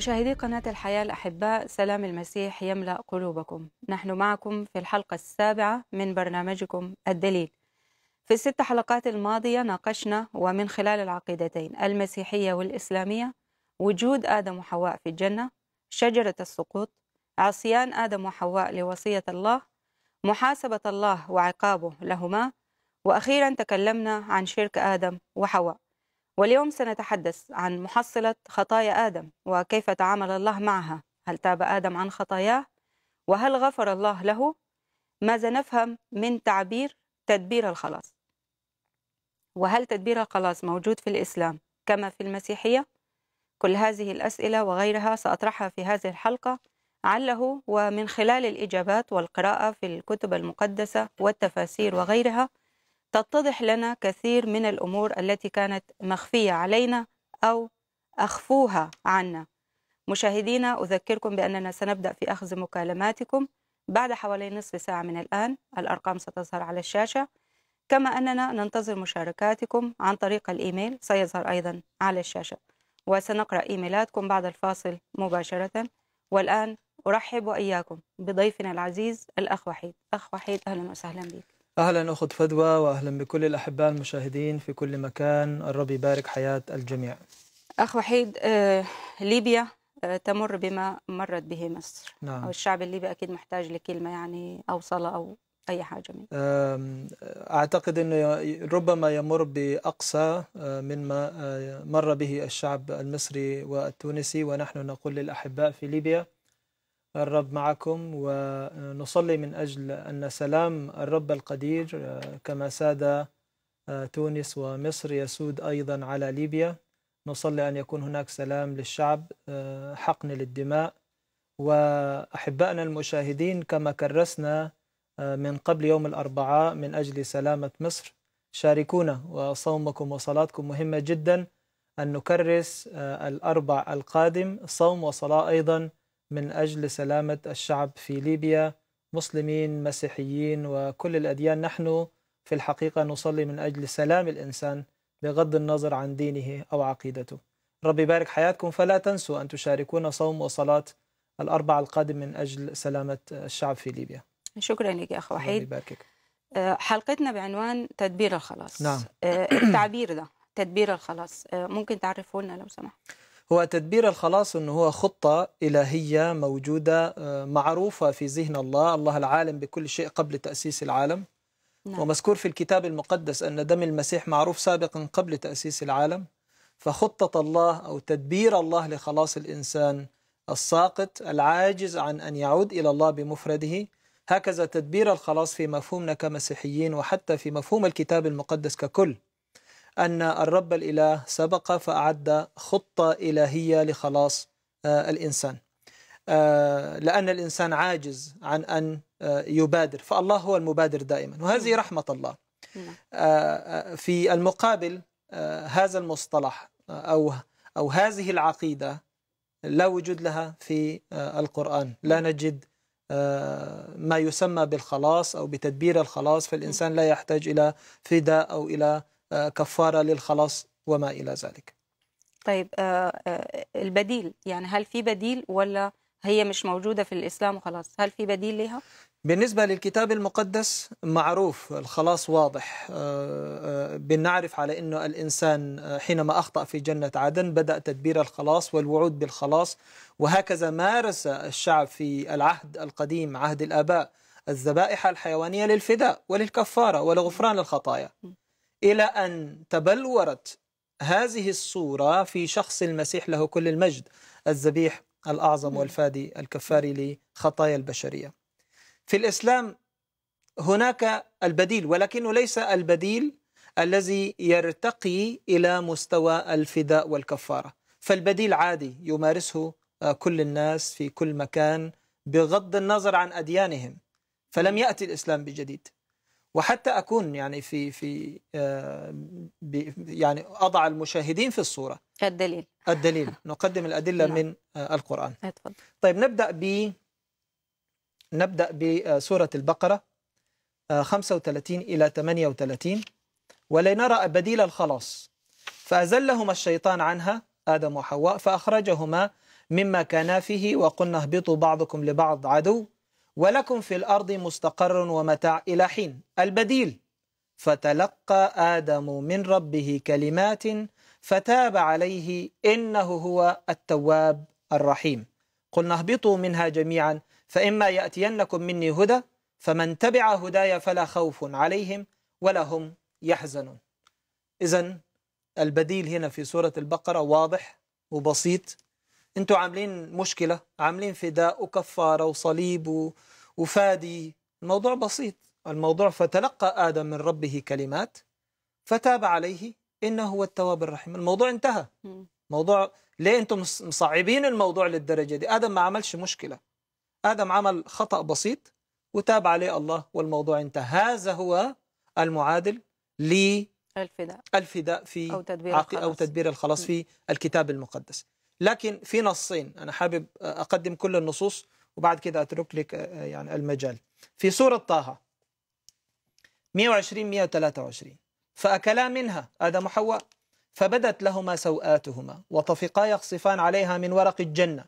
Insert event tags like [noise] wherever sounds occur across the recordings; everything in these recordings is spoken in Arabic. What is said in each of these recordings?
مشاهدي قناة الحياة الأحباء سلام المسيح يملأ قلوبكم نحن معكم في الحلقة السابعة من برنامجكم الدليل في الست حلقات الماضية ناقشنا ومن خلال العقيدتين المسيحية والإسلامية وجود آدم وحواء في الجنة شجرة السقوط عصيان آدم وحواء لوصية الله محاسبة الله وعقابه لهما وأخيرا تكلمنا عن شرك آدم وحواء واليوم سنتحدث عن محصلة خطايا آدم وكيف تعامل الله معها هل تاب آدم عن خطاياه وهل غفر الله له ماذا نفهم من تعبير تدبير الخلاص وهل تدبير الخلاص موجود في الإسلام كما في المسيحية كل هذه الأسئلة وغيرها سأطرحها في هذه الحلقة عله ومن خلال الإجابات والقراءة في الكتب المقدسة والتفاسير وغيرها تتضح لنا كثير من الامور التي كانت مخفيه علينا او اخفوها عنا مشاهدينا اذكركم باننا سنبدا في اخذ مكالماتكم بعد حوالي نصف ساعه من الان الارقام ستظهر على الشاشه كما اننا ننتظر مشاركاتكم عن طريق الايميل سيظهر ايضا على الشاشه وسنقرا ايميلاتكم بعد الفاصل مباشره والان ارحب واياكم بضيفنا العزيز الاخ وحيد اخ وحيد اهلا وسهلا بك أهلا أخت فدوى وأهلا بكل الأحباء المشاهدين في كل مكان الرب يبارك حياة الجميع أخ وحيد آه، ليبيا آه، تمر بما مرت به مصر نعم. أو الشعب الليبي أكيد محتاج لكلمة يعني أوصلة أو أي حاجة منه أعتقد أنه ربما يمر بأقصى آه، مما مر به الشعب المصري والتونسي ونحن نقول للأحباء في ليبيا الرب معكم ونصلي من أجل أن سلام الرب القدير كما ساد تونس ومصر يسود أيضا على ليبيا نصلي أن يكون هناك سلام للشعب حقن للدماء وأحبائنا المشاهدين كما كرسنا من قبل يوم الأربعاء من أجل سلامة مصر شاركونا وصومكم وصلاتكم مهمة جدا أن نكرس الأربع القادم صوم وصلاة أيضا من أجل سلامة الشعب في ليبيا مسلمين مسيحيين وكل الأديان نحن في الحقيقة نصلي من أجل سلام الإنسان بغض النظر عن دينه أو عقيدته رب يبارك حياتكم فلا تنسوا أن تشاركونا صوم وصلاة الأربع القادم من أجل سلامة الشعب في ليبيا شكرا لك يا أخ وحيد آه، حلقتنا بعنوان تدبير الخلاص نعم آه، التعبير ده تدبير الخلاص آه، ممكن تعرفه لنا لو سمحت هو تدبير الخلاص أنه هو خطة إلهية موجودة آه، معروفة في ذهن الله الله العالم بكل شيء قبل تأسيس العالم نعم. ومذكور في الكتاب المقدس أن دم المسيح معروف سابقا قبل تأسيس العالم فخطة الله أو تدبير الله لخلاص الإنسان الساقط العاجز عن أن يعود إلى الله بمفرده هكذا تدبير الخلاص في مفهومنا كمسيحيين وحتى في مفهوم الكتاب المقدس ككل أن الرب الإله سبق فأعد خطة إلهية لخلاص آه، الإنسان آه، لأن الإنسان عاجز عن أن آه، يبادر فالله هو المبادر دائما وهذه نعم. رحمة الله نعم. في المقابل هذا المصطلح أو, أو هذه العقيدة لا وجود لها في القرآن لا نجد ما يسمى بالخلاص أو بتدبير الخلاص فالإنسان لا يحتاج إلى فداء أو إلى آه، كفارة للخلاص وما إلى ذلك طيب آه، آه، البديل يعني هل في بديل ولا هي مش موجودة في الإسلام وخلاص هل في بديل لها؟ بالنسبة للكتاب المقدس معروف الخلاص واضح بنعرف على أنه الإنسان حينما أخطأ في جنة عدن بدأ تدبير الخلاص والوعود بالخلاص وهكذا مارس الشعب في العهد القديم عهد الآباء الذبائح الحيوانية للفداء وللكفارة ولغفران الخطايا إلى أن تبلورت هذه الصورة في شخص المسيح له كل المجد الذبيح الأعظم نعم. والفادي الكفاري لخطايا البشرية في الإسلام هناك البديل ولكنه ليس البديل الذي يرتقي إلى مستوى الفداء والكفارة فالبديل عادي يمارسه آه، كل الناس في كل مكان بغض النظر عن أديانهم فلم نعم. يأتي الإسلام بجديد وحتى اكون يعني في في آه، يعني اضع المشاهدين في الصوره الدليل الدليل [laughs] نقدم الادله من آه، القران اتفضل طيب نبدا ب نبدا بسوره آه، البقره 35 الى 38 ولنرى بديل الخلاص فازلهما الشيطان عنها ادم وحواء فاخرجهما مما كانا فيه وقلنا اهبطوا بعضكم لبعض عدو ولكم في الأرض مستقر ومتاع إلى حين البديل فتلقى آدم من ربه كلمات فتاب عليه إنه هو التواب الرحيم قلنا اهبطوا منها جميعا فإما يأتينكم مني هدى فمن تبع هداي فلا خوف عليهم ولا هم يحزنون إذا البديل هنا في سورة البقرة واضح وبسيط انتوا عاملين مشكلة عاملين فداء وكفارة وصليب وفادي الموضوع بسيط الموضوع فتلقى آدم من ربه كلمات فتاب عليه إنه هو التواب الرحيم الموضوع انتهى موضوع ليه أنتم مصعبين الموضوع للدرجة دي آدم ما عملش مشكلة آدم عمل خطأ بسيط وتاب عليه الله والموضوع انتهى هذا هو المعادل ل الفداء الفداء في أو تدبير, الخلاص. أو تدبير الخلاص في الكتاب المقدس لكن في نصين أنا حابب أقدم كل النصوص وبعد كده اترك لك آه، آه، يعني المجال في سوره طه 120 123 فاكلا منها ادم وحواء فبدت لهما سوآتهما وطفقا يخصفان عليها من ورق الجنه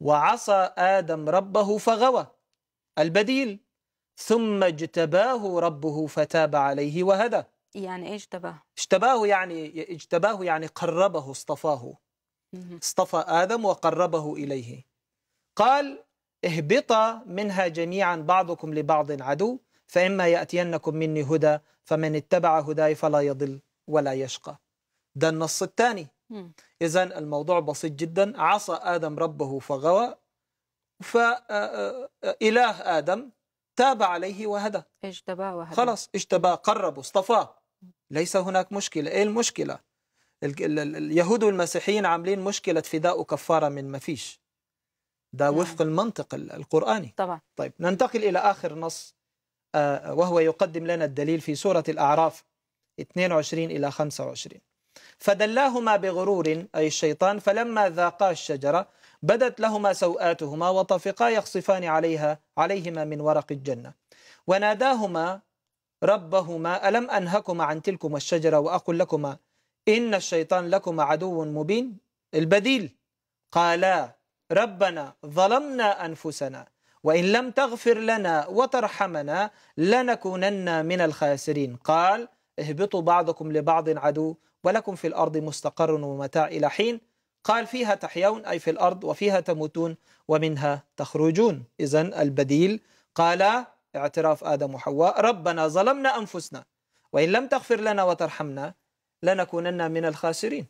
وعصى ادم ربه فغوى البديل ثم اجتباه ربه فتاب عليه وهدى يعني ايه اجتباه؟ اجتباه يعني اجتباه يعني قربه اصطفاه اصطفى ادم وقربه اليه قال اهبطا منها جميعا بعضكم لبعض عدو فإما يأتينكم مني هدى فمن اتبع هداي فلا يضل ولا يشقى ده النص الثاني إذا الموضوع بسيط جدا عصى آدم ربه فغوى فإله آه، آه، آه، آدم تاب عليه وهدى اجتباه وهدى خلاص اجتباه قرب اصطفاه ليس هناك مشكلة إيه المشكلة اليهود والمسيحيين عاملين مشكلة فداء وكفارة من ما فيش ده نعم. وفق المنطق القرآني طبعا طيب ننتقل إلى آخر نص آه، وهو يقدم لنا الدليل في سورة الأعراف 22 إلى 25 فدلاهما بغرور أي الشيطان فلما ذاقا الشجرة بدت لهما سوآتهما وطفقا يخصفان عليها عليهما من ورق الجنة وناداهما ربهما ألم أنهكما عن تلكما الشجرة وأقل لكما إن الشيطان لكما عدو مبين البديل قالا ربنا ظلمنا أنفسنا وإن لم تغفر لنا وترحمنا لنكونن من الخاسرين قال اهبطوا بعضكم لبعض عدو ولكم في الأرض مستقر ومتاع إلى حين قال فيها تحيون أي في الأرض وفيها تموتون ومنها تخرجون إذا البديل قال اعتراف آدم وحواء ربنا ظلمنا أنفسنا وإن لم تغفر لنا وترحمنا لنكونن من الخاسرين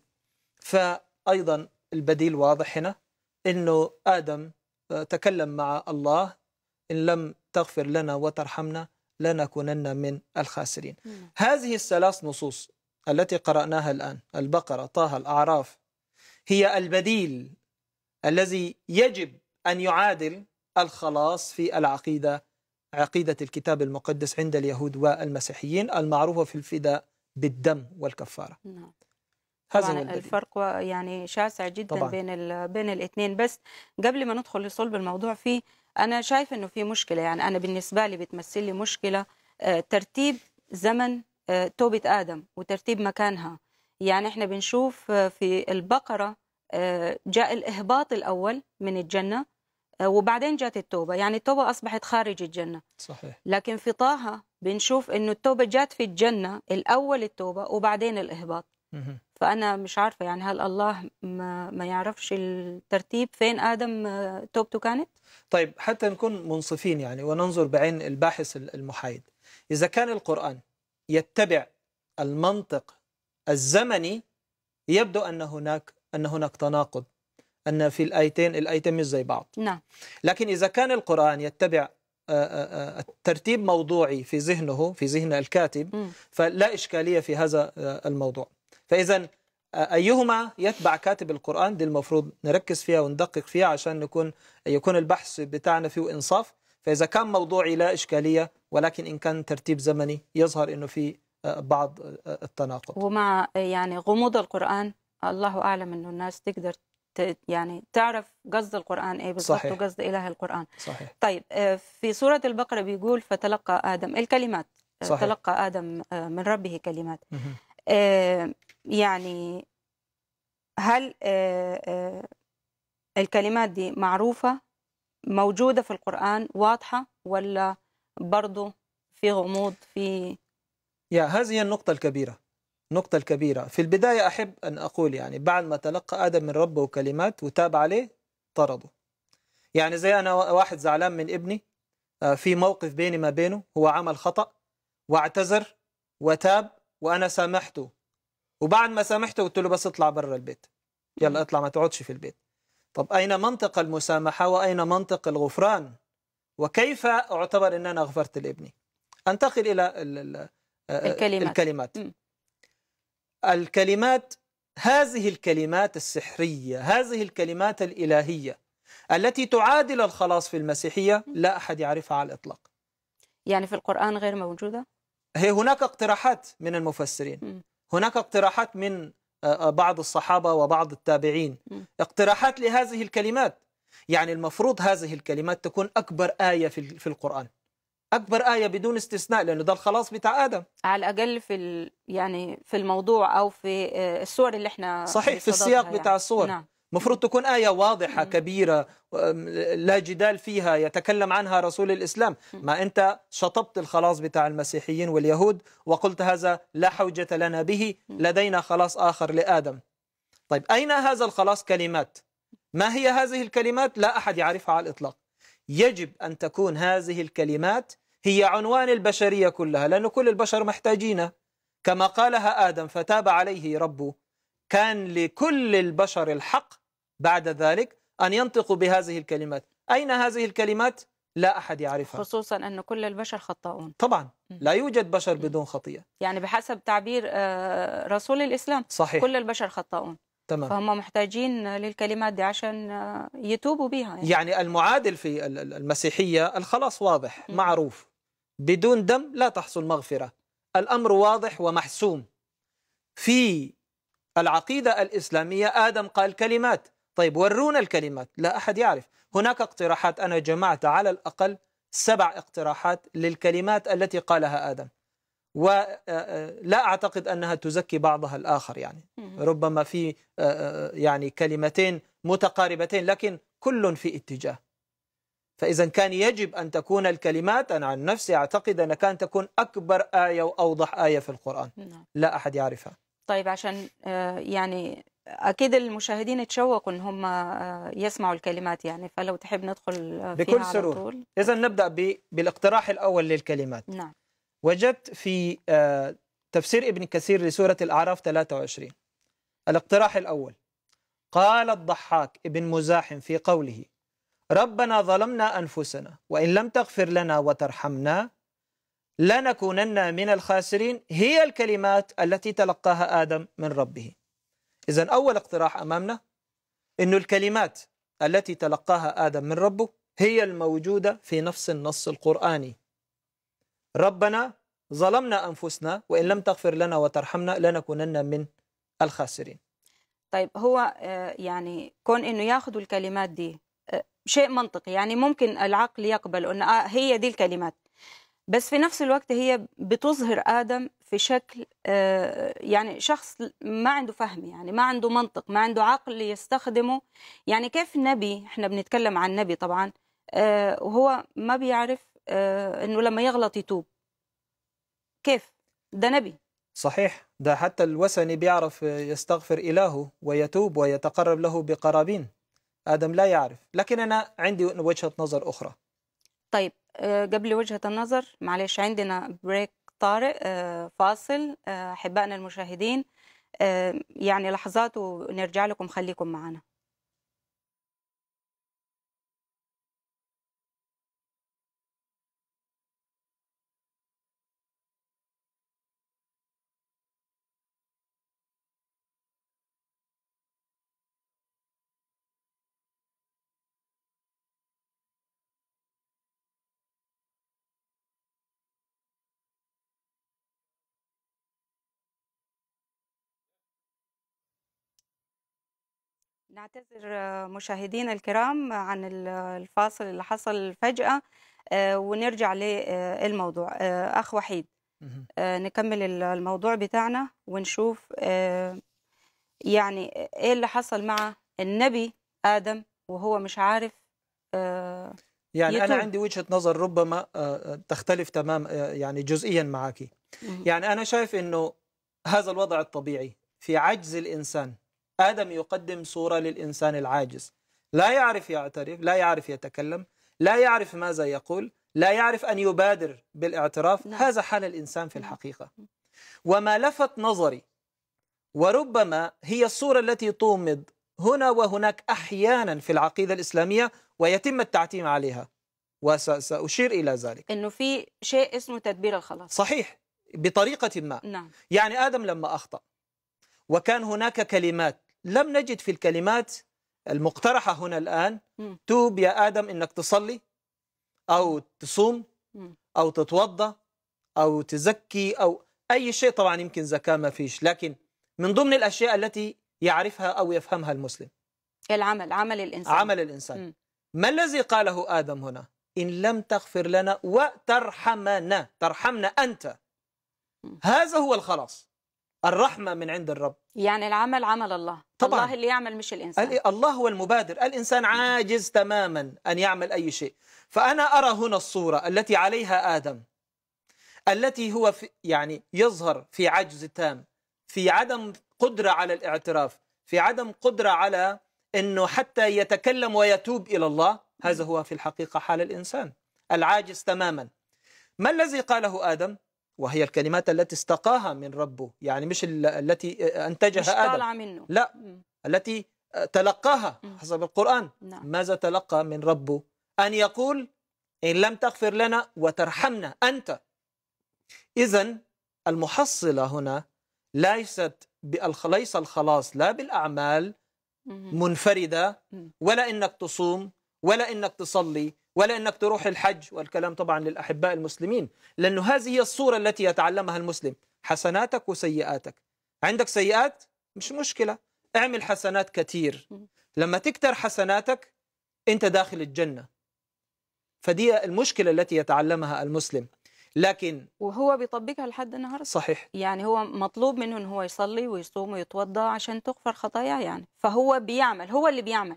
فأيضا البديل واضح هنا انه ادم آه، تكلم مع الله ان لم تغفر لنا وترحمنا لنكونن من الخاسرين. مم. هذه الثلاث نصوص التي قرأناها الآن البقرة طه الأعراف هي البديل الذي يجب أن يعادل الخلاص في العقيدة عقيدة الكتاب المقدس عند اليهود والمسيحيين المعروفة في الفداء بالدم والكفارة. مم. نعم. هو الفرق يعني شاسع جدا طبعا. بين بين الاثنين بس قبل ما ندخل لصلب الموضوع فيه انا شايف انه في مشكله يعني انا بالنسبه لي بتمثل لي مشكله آه، ترتيب زمن آه، توبه ادم وترتيب مكانها يعني احنا بنشوف آه، في البقره جاء الاهباط الاول من الجنه وبعدين جاءت التوبه يعني التوبه اصبحت خارج الجنه صحيح لكن في طه بنشوف انه التوبه جات في الجنه الاول التوبه وبعدين الاهباط فانا مش عارفه يعني هل الله ما, ما يعرفش الترتيب فين ادم آه، توبته كانت طيب حتى نكون منصفين يعني وننظر بعين الباحث المحايد اذا كان القران يتبع المنطق الزمني يبدو ان هناك ان هناك تناقض ان في الايتين الايتين مش زي بعض نعم لكن اذا كان القران يتبع آه، آه، الترتيب موضوعي في ذهنه في ذهن الكاتب فلا اشكاليه في هذا الموضوع فإذا أيهما يتبع كاتب القرآن دي المفروض نركز فيها وندقق فيها عشان نكون يكون البحث بتاعنا فيه إنصاف فإذا كان موضوعي لا إشكالية ولكن إن كان ترتيب زمني يظهر أنه في بعض التناقض ومع يعني غموض القرآن الله أعلم أنه الناس تقدر يعني تعرف قصد القرآن إيه بالضبط وقصد إله القرآن صحيح. طيب في سورة البقرة بيقول فتلقى آدم الكلمات صحيح. تلقى آدم من ربه كلمات آه، يعني هل آه، آه، الكلمات دي معروفة موجودة في القرآن واضحة ولا برضو في غموض في يا هذه النقطة الكبيرة النقطة الكبيرة في البداية أحب أن أقول يعني بعد ما تلقى آدم من ربه كلمات وتاب عليه طرده يعني زي أنا واحد زعلان من ابني في موقف بيني ما بينه هو عمل خطأ واعتذر وتاب وانا سامحته وبعد ما سامحته قلت له بس اطلع برا البيت يلا اطلع ما تقعدش في البيت طب اين منطق المسامحه واين منطق الغفران وكيف اعتبر ان انا غفرت لابني انتقل الى آه، آه، الكلمات, الكلمات. الكلمات هذه الكلمات السحريه هذه الكلمات الالهيه التي تعادل الخلاص في المسيحيه لا احد يعرفها على الاطلاق يعني في القران غير موجوده هي هناك اقتراحات من المفسرين هناك اقتراحات من آه، آه، بعض الصحابة وبعض التابعين اقتراحات لهذه الكلمات يعني المفروض هذه الكلمات تكون أكبر آية في القرآن أكبر آية بدون استثناء لأنه ده الخلاص بتاع آدم على الأقل في يعني في الموضوع أو في آه، الصور اللي احنا صحيح في السياق يعني. بتاع الصور نعم. مفروض تكون آية واضحة كبيرة لا جدال فيها يتكلم عنها رسول الإسلام ما أنت شطبت الخلاص بتاع المسيحيين واليهود وقلت هذا لا حوجة لنا به لدينا خلاص آخر لآدم طيب أين هذا الخلاص كلمات ما هي هذه الكلمات لا أحد يعرفها على الإطلاق يجب أن تكون هذه الكلمات هي عنوان البشرية كلها لأن كل البشر محتاجينها كما قالها آدم فتاب عليه ربه كان لكل البشر الحق بعد ذلك أن ينطقوا بهذه الكلمات أين هذه الكلمات؟ لا أحد يعرفها خصوصا أن كل البشر خطاؤون طبعا لا يوجد بشر بدون خطيئة يعني بحسب تعبير آه، رسول الإسلام صحيح كل البشر خطاؤون تمام فهم محتاجين للكلمات دي عشان آه، يتوبوا بها يعني, يعني المعادل في المسيحية الخلاص واضح م. معروف بدون دم لا تحصل مغفرة الأمر واضح ومحسوم في العقيدة الإسلامية آدم قال كلمات طيب ورونا الكلمات لا أحد يعرف هناك اقتراحات أنا جمعت على الأقل سبع اقتراحات للكلمات التي قالها آدم ولا آه، آه، أعتقد أنها تزكي بعضها الآخر يعني ربما في آه، يعني كلمتين متقاربتين لكن كل في اتجاه فإذا كان يجب أن تكون الكلمات أنا عن نفسي أعتقد أن كان تكون أكبر آية وأوضح آية في القرآن نعم. لا أحد يعرفها طيب عشان يعني اكيد المشاهدين تشوقوا ان هم آه، يسمعوا الكلمات يعني فلو تحب ندخل آه، فيها بكل سرور اذا نبدا بالاقتراح الاول للكلمات نعم وجدت في آه، تفسير ابن كثير لسوره الاعراف 23 الاقتراح الاول قال الضحاك ابن مزاحم في قوله ربنا ظلمنا انفسنا وان لم تغفر لنا وترحمنا لنكونن من الخاسرين هي الكلمات التي تلقاها ادم من ربه إذا أول اقتراح أمامنا أن الكلمات التي تلقاها آدم من ربه هي الموجودة في نفس النص القرآني ربنا ظلمنا أنفسنا وإن لم تغفر لنا وترحمنا لنكونن من الخاسرين طيب هو آه، يعني كون أنه ياخذوا الكلمات دي آه، شيء منطقي يعني ممكن العقل يقبل أن آه، هي دي الكلمات بس في نفس الوقت هي بتظهر آدم في شكل آه، يعني شخص ما عنده فهم يعني ما عنده منطق ما عنده عقل يستخدمه يعني كيف النبي احنا بنتكلم عن النبي طبعا آه، وهو ما بيعرف آه، انه لما يغلط يتوب كيف ده نبي صحيح ده حتى الوثني بيعرف يستغفر إلهه ويتوب ويتقرب له بقرابين آدم لا يعرف لكن أنا عندي وجهة نظر أخرى طيب قبل وجهة النظر معلش عندنا بريك طارق آه، فاصل آه، احبائنا المشاهدين آه، يعني لحظات ونرجع لكم خليكم معنا نعتذر آه، مشاهدينا الكرام عن الفاصل اللي حصل فجأة آه، ونرجع للموضوع آه، أخ وحيد نكمل الموضوع بتاعنا ونشوف يعني إيه اللي حصل مع النبي آدم وهو مش عارف يعني يتوب. أنا عندي وجهة نظر ربما تختلف تمام يعني جزئيا معك يعني أنا شايف أنه هذا الوضع الطبيعي في عجز الإنسان آدم يقدم صورة للإنسان العاجز لا يعرف يعترف لا يعرف يتكلم لا يعرف ماذا يقول لا يعرف أن يبادر بالاعتراف نعم. هذا حال الإنسان في نعم. الحقيقة وما لفت نظري وربما هي الصورة التي تومض هنا وهناك أحيانا في العقيدة الإسلامية ويتم التعتيم عليها وسأشير إلى ذلك أنه في شيء اسمه تدبير الخلاص صحيح بطريقة ما نعم. يعني آدم لما أخطأ وكان هناك كلمات لم نجد في الكلمات المقترحة هنا الآن توب يا آدم إنك تصلي أو تصوم أو تتوضأ أو تزكي أو أي شيء طبعا يمكن زكاة ما فيش لكن من ضمن الأشياء التي يعرفها أو يفهمها المسلم العمل عمل الإنسان عمل الإنسان ما الذي قاله آدم هنا إن لم تغفر لنا وترحمنا ترحمنا أنت هذا هو الخلاص الرحمة من عند الرب يعني العمل عمل الله طبعا الله اللي يعمل مش الإنسان إيه؟ الله هو المبادر الإنسان عاجز تماما أن يعمل أي شيء فأنا أرى هنا الصورة التي عليها آدم التي هو في يعني يظهر في عجز تام في عدم قدرة على الاعتراف في عدم قدرة على أنه حتى يتكلم ويتوب إلى الله هذا هو في الحقيقة حال الإنسان العاجز تماما ما الذي قاله آدم؟ وهي الكلمات التي استقاها من ربه يعني مش التي أنتجها مش آدم طالعة منه لا التي تلقاها حسب القرآن نعم. ماذا تلقى من ربه أن يقول إن لم تغفر لنا وترحمنا أنت إذا المحصلة هنا ليست ليس الخلاص لا بالأعمال منفردة ولا إنك تصوم ولا إنك تصلي ولا أنك تروح الحج والكلام طبعا للأحباء المسلمين لأنه هذه هي الصورة التي يتعلمها المسلم حسناتك وسيئاتك عندك سيئات مش مشكلة اعمل حسنات كثير لما تكتر حسناتك أنت داخل الجنة فدي المشكلة التي يتعلمها المسلم لكن وهو بيطبقها لحد النهارده صحيح يعني هو مطلوب منه ان هو يصلي ويصوم ويتوضا عشان تغفر خطاياه يعني فهو بيعمل هو اللي بيعمل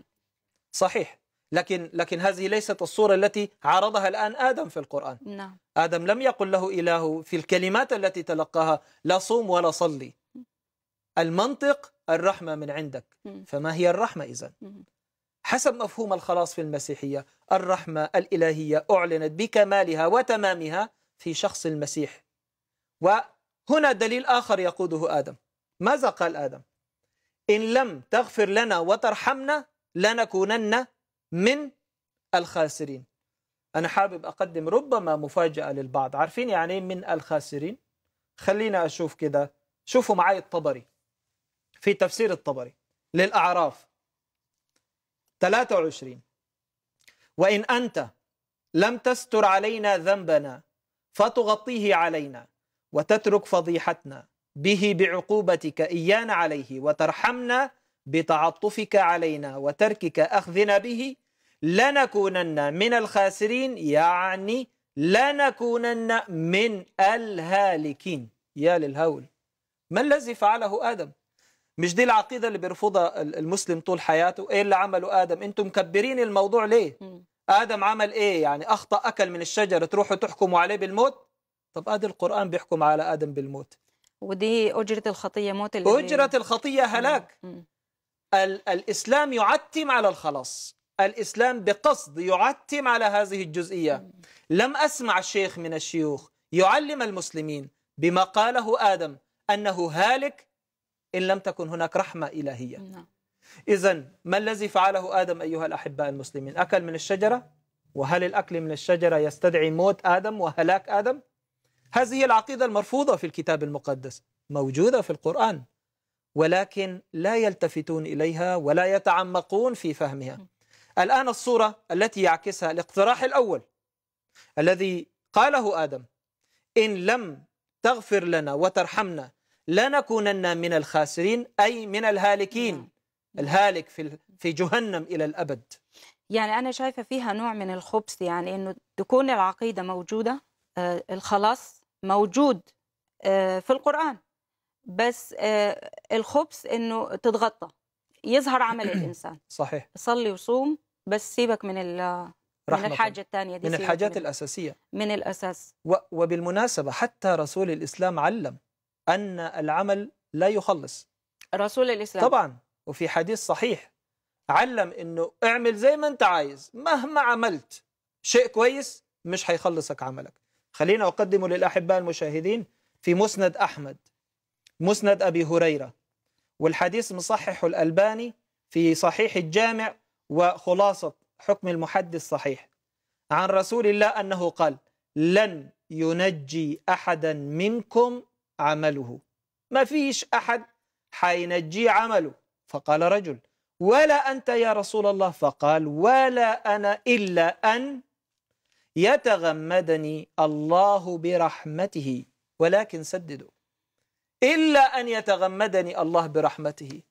صحيح لكن لكن هذه ليست الصورة التي عرضها الآن آدم في القرآن نعم. آدم لم يقل له إله في الكلمات التي تلقاها لا صوم ولا صلي المنطق الرحمة من عندك فما هي الرحمة إذا حسب مفهوم الخلاص في المسيحية الرحمة الإلهية أعلنت بكمالها وتمامها في شخص المسيح وهنا دليل آخر يقوده آدم ماذا قال آدم إن لم تغفر لنا وترحمنا لنكونن من الخاسرين أنا حابب أقدم ربما مفاجأة للبعض عارفين يعني ايه من الخاسرين خلينا أشوف كده شوفوا معي الطبري في تفسير الطبري للأعراف 23 وإن أنت لم تستر علينا ذنبنا فتغطيه علينا وتترك فضيحتنا به بعقوبتك إيانا عليه وترحمنا بتعطفك علينا وتركك أخذنا به لنكونن من الخاسرين يعني لنكونن من الهالكين يا للهول ما الذي فعله آدم مش دي العقيدة اللي بيرفضها المسلم طول حياته ايه اللي عمله آدم انتم مكبرين الموضوع ليه آدم عمل ايه يعني أخطأ أكل من الشجرة تروحوا تحكموا عليه بالموت طب آدي القرآن بيحكم على آدم بالموت ودي أجرة الخطية موت أجرة الخطية هلاك الإسلام يعتم على الخلاص الإسلام بقصد يعتم على هذه الجزئية لم أسمع الشيخ من الشيوخ يعلم المسلمين بما قاله آدم أنه هالك إن لم تكن هناك رحمة إلهية نعم. إذا ما الذي فعله آدم أيها الأحباء المسلمين أكل من الشجرة وهل الأكل من الشجرة يستدعي موت آدم وهلاك آدم هذه العقيدة المرفوضة في الكتاب المقدس موجودة في القرآن ولكن لا يلتفتون إليها ولا يتعمقون في فهمها نعم. الآن الصورة التي يعكسها الاقتراح الأول الذي قاله آدم إن لم تغفر لنا وترحمنا لنكونن من الخاسرين أي من الهالكين نعم. الهالك في في جهنم إلى الأبد يعني أنا شايفة فيها نوع من الخبث يعني أنه تكون العقيدة موجودة آه، الخلاص موجود آه، في القرآن بس آه، الخبث أنه تتغطى يظهر عمل الانسان [clears throat] صحيح صلي وصوم بس سيبك من ال من الحاجة الثانية دي من الحاجات من الأساسية من الأساس و... وبالمناسبة حتى رسول الإسلام علم أن العمل لا يخلص رسول الإسلام طبعا وفي حديث صحيح علم أنه اعمل زي ما أنت عايز مهما عملت شيء كويس مش هيخلصك عملك خلينا أقدمه للأحباء المشاهدين في مسند أحمد مسند أبي هريرة والحديث مصحح الألباني في صحيح الجامع وخلاصة حكم المحدث صحيح عن رسول الله أنه قال لن ينجي أحدا منكم عمله ما فيش أحد حينجي عمله فقال رجل ولا أنت يا رسول الله فقال ولا أنا إلا أن يتغمدني الله برحمته ولكن سددوا إلا أن يتغمدني الله برحمته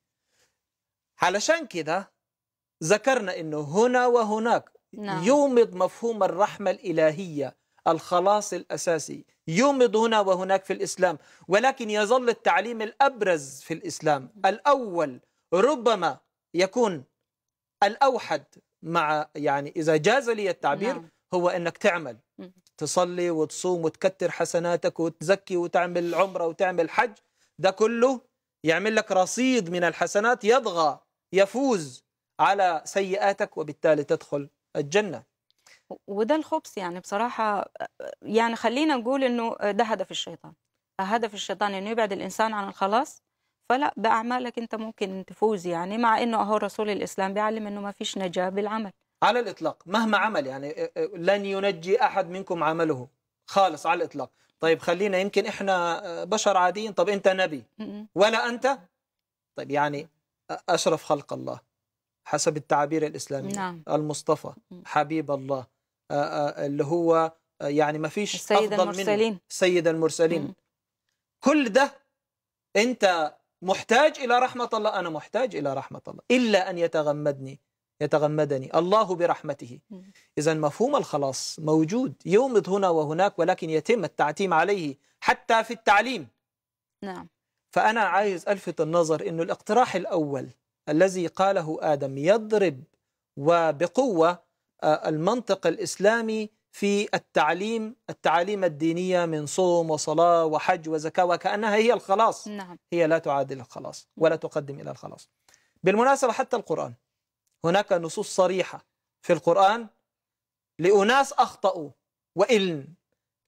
علشان كده ذكرنا أنه هنا وهناك نعم. يومض مفهوم الرحمة الإلهية الخلاص الأساسي يومض هنا وهناك في الإسلام ولكن يظل التعليم الأبرز في الإسلام الأول ربما يكون الأوحد مع يعني إذا جاز لي التعبير نعم. هو أنك تعمل تصلي وتصوم وتكتر حسناتك وتزكي وتعمل عمرة وتعمل حج ده كله يعمل لك رصيد من الحسنات يضغى يفوز على سيئاتك وبالتالي تدخل الجنة وده الخبص يعني بصراحة يعني خلينا نقول انه ده هدف الشيطان هدف الشيطان انه يبعد الانسان عن الخلاص فلا باعمالك انت ممكن تفوز يعني مع انه اهو رسول الاسلام بيعلم انه ما فيش نجاة بالعمل على الإطلاق مهما عمل يعني إيه، إيه، لن ينجي أحد منكم عمله خالص على الإطلاق طيب خلينا يمكن إحنا آه، بشر عاديين طب أنت نبي ولا أنت طيب يعني أشرف خلق الله حسب التعابير الاسلاميه نعم. المصطفى حبيب الله آه، آه، اللي هو يعني ما فيش سيد المرسلين من سيد المرسلين كل ده أنت محتاج إلى رحمة الله أنا محتاج إلى رحمة الله إلا أن يتغمدني يتغمدني الله برحمته إذا مفهوم الخلاص موجود يومض هنا وهناك ولكن يتم التعتيم عليه حتى في التعليم نعم فأنا عايز ألفت النظر أن الاقتراح الأول الذي قاله آدم يضرب وبقوة آه، المنطق الإسلامي في التعليم التعاليم الدينية من صوم وصلاة وحج وزكاة وكأنها هي الخلاص نعم. هي لا تعادل الخلاص ولا تقدم إلى الخلاص بالمناسبة حتى القرآن هناك نصوص صريحة في القرآن لأناس أخطأوا وإن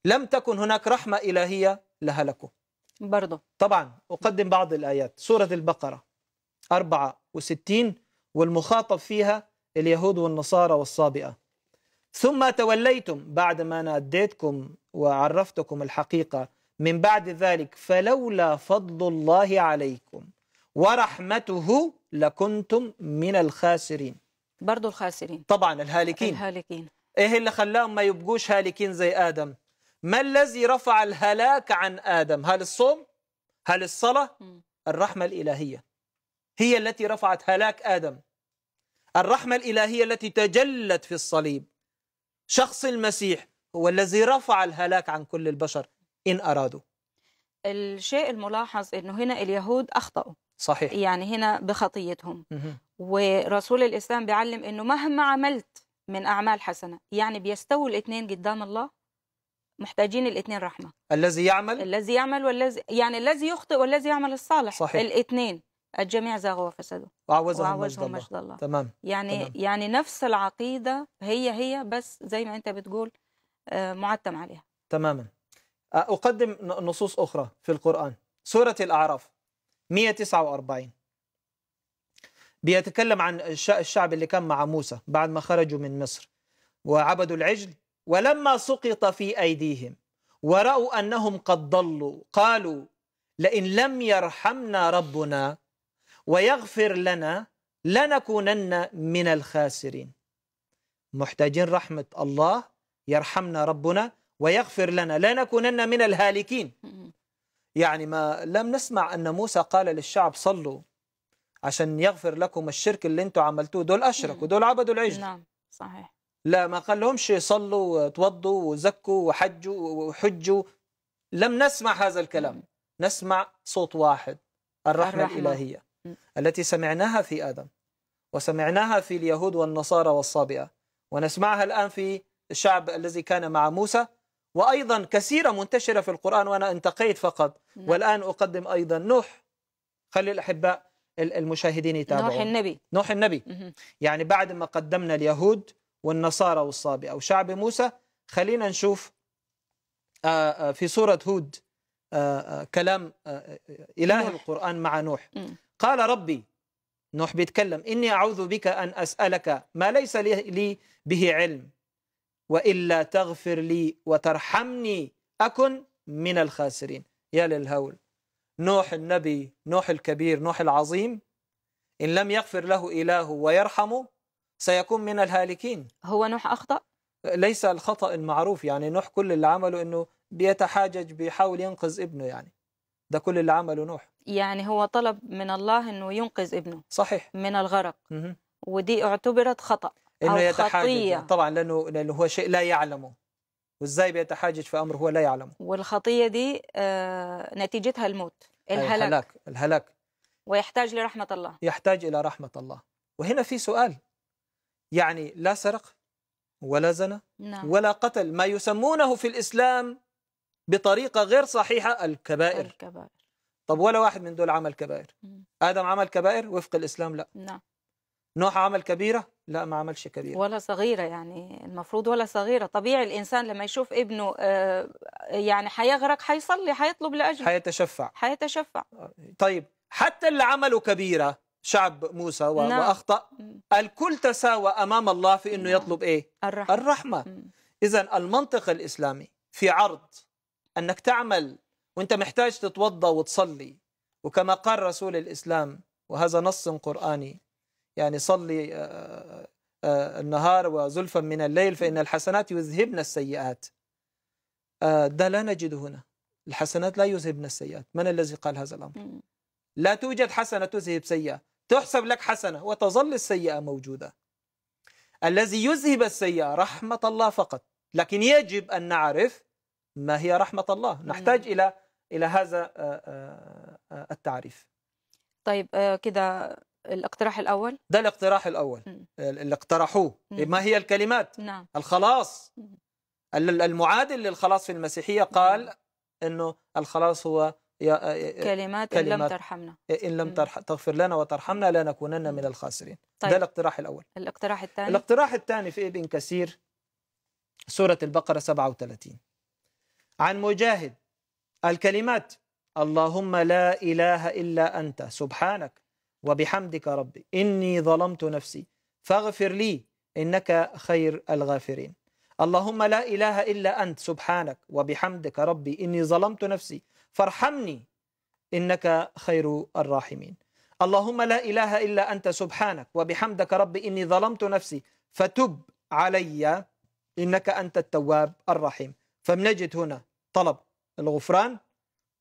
لم تكن هناك رحمة إلهية لهلكوا برضو طبعا أقدم بعض الآيات سورة البقرة 64 والمخاطب فيها اليهود والنصارى والصابئة ثم توليتم بعد ما ناديتكم وعرفتكم الحقيقة من بعد ذلك فلولا فضل الله عليكم ورحمته لكنتم من الخاسرين برضو الخاسرين طبعا الهالكين الهالكين ايه اللي خلاهم ما يبقوش هالكين زي آدم ما الذي رفع الهلاك عن آدم هل الصوم هل الصلاة الرحمة الإلهية هي التي رفعت هلاك آدم الرحمة الإلهية التي تجلت في الصليب شخص المسيح هو الذي رفع الهلاك عن كل البشر إن أرادوا الشيء الملاحظ أنه هنا اليهود أخطأوا صحيح يعني هنا بخطيتهم ورسول الإسلام بيعلم أنه مهما عملت من أعمال حسنة يعني بيستوي الاثنين قدام الله محتاجين الاثنين رحمة الذي يعمل الذي يعمل والذي يعني الذي يخطئ والذي يعمل الصالح صحيح الاثنين الجميع زاغوا وفسدوا وعوزهم مجد الله. مجد الله تمام يعني تمام. يعني نفس العقيدة هي هي بس زي ما أنت بتقول آه، معتم عليها تماما أقدم نصوص أخرى في القرآن سورة الأعراف 149 بيتكلم عن الشعب اللي كان مع موسى بعد ما خرجوا من مصر وعبدوا العجل ولما سقط في أيديهم ورأوا أنهم قد ضلوا قالوا لئن لم يرحمنا ربنا ويغفر لنا لنكونن من الخاسرين محتاجين رحمة الله يرحمنا ربنا ويغفر لنا لنكونن من الهالكين يعني ما لم نسمع أن موسى قال للشعب صلوا عشان يغفر لكم الشرك اللي انتم عملتوه دول أشركوا نعم. دول عبدوا العجل نعم صحيح لا ما قال لهمش صلوا وتوضوا وزكوا وحجوا وحجوا لم نسمع هذا الكلام نعم. نسمع صوت واحد الرحمة, الرحمة. الإلهية التي سمعناها في آدم وسمعناها في اليهود والنصارى والصابئة ونسمعها الآن في الشعب الذي كان مع موسى وأيضا كثيرة منتشرة في القرآن وأنا انتقيت فقط نعم. والآن أقدم أيضا نوح خلي الأحباء المشاهدين يتابعون نوح النبي نوح النبي يعني بعد ما قدمنا اليهود والنصارى والصابئة وشعب موسى خلينا نشوف آه، آه، في سورة هود آه، كلام إله القرآن مع نوح قال ربي نوح بيتكلم إني أعوذ بك أن أسألك ما ليس لي به علم وإلا تغفر لي وترحمني أكن من الخاسرين يا للهول نوح النبي نوح الكبير نوح العظيم إن لم يغفر له إله ويرحمه سيكون من الهالكين هو نوح أخطأ؟ ليس الخطأ المعروف يعني نوح كل اللي عمله أنه بيتحاجج بيحاول ينقذ ابنه يعني ده كل اللي عمله نوح يعني هو طلب من الله أنه ينقذ ابنه صحيح من الغرق ودي اعتبرت خطأ انه يتحاجج طبعا لانه لانه هو شيء لا يعلمه وازاي بيتحاجج في امر هو لا يعلمه والخطيه دي آه، نتيجتها الموت الهلاك الهلاك, الهلاك. ويحتاج لرحمه الله يحتاج الى رحمه الله وهنا في سؤال يعني لا سرق ولا زنى نعم. ولا قتل ما يسمونه في الاسلام بطريقه غير صحيحه الكبائر الكبائر طب ولا واحد من دول عمل كبائر ادم عمل كبائر وفق الاسلام لا نعم نوح عمل كبيره لا ما عملش كبيرة ولا صغيرة يعني المفروض ولا صغيرة طبيعي الإنسان لما يشوف ابنه آه، يعني حيغرق حيصلي حيطلب لأجله حيتشفع حيتشفع طيب حتى اللي عملوا كبيرة شعب موسى واخطا نعم. وأخطأ الكل تساوى أمام الله في أنه نعم. يطلب إيه؟ الرحمة, الرحمة. إذا المنطق الإسلامي في عرض أنك تعمل وأنت محتاج تتوضأ وتصلي وكما قال رسول الإسلام وهذا نص قرآني يعني صلي آه، آه، آه، النهار وزلفا من الليل فإن الحسنات يذهبن السيئات ده لا نجده هنا الحسنات لا يذهبن السيئات من الذي قال هذا الأمر لا توجد حسنة تذهب سيئة تحسب لك حسنة وتظل السيئة موجودة الذي يذهب السيئة رحمة الله فقط لكن يجب أن نعرف ما هي رحمة الله نحتاج إلى إلى هذا التعريف طيب كده الاقتراح الأول ده الاقتراح الأول اللي اقترحوه ما هي الكلمات نعم. الخلاص المعادل للخلاص في المسيحية قال أنه الخلاص هو يا كلمات, كلمات إن لم ترحمنا إن لم ترح... تغفر لنا وترحمنا لا نكونن من الخاسرين طيب. ده الاقتراح الأول الاقتراح الثاني الاقتراح الثاني في ابن كثير سورة البقرة 37 عن مجاهد الكلمات اللهم لا إله إلا أنت سبحانك وبحمدك ربي إني ظلمت نفسي فاغفر لي إنك خير الغافرين اللهم لا إله إلا أنت سبحانك وبحمدك ربي إني ظلمت نفسي فارحمني إنك خير الراحمين اللهم لا إله إلا أنت سبحانك وبحمدك ربي إني ظلمت نفسي فتب علي إنك أنت التواب الرحيم فبنجد هنا طلب الغفران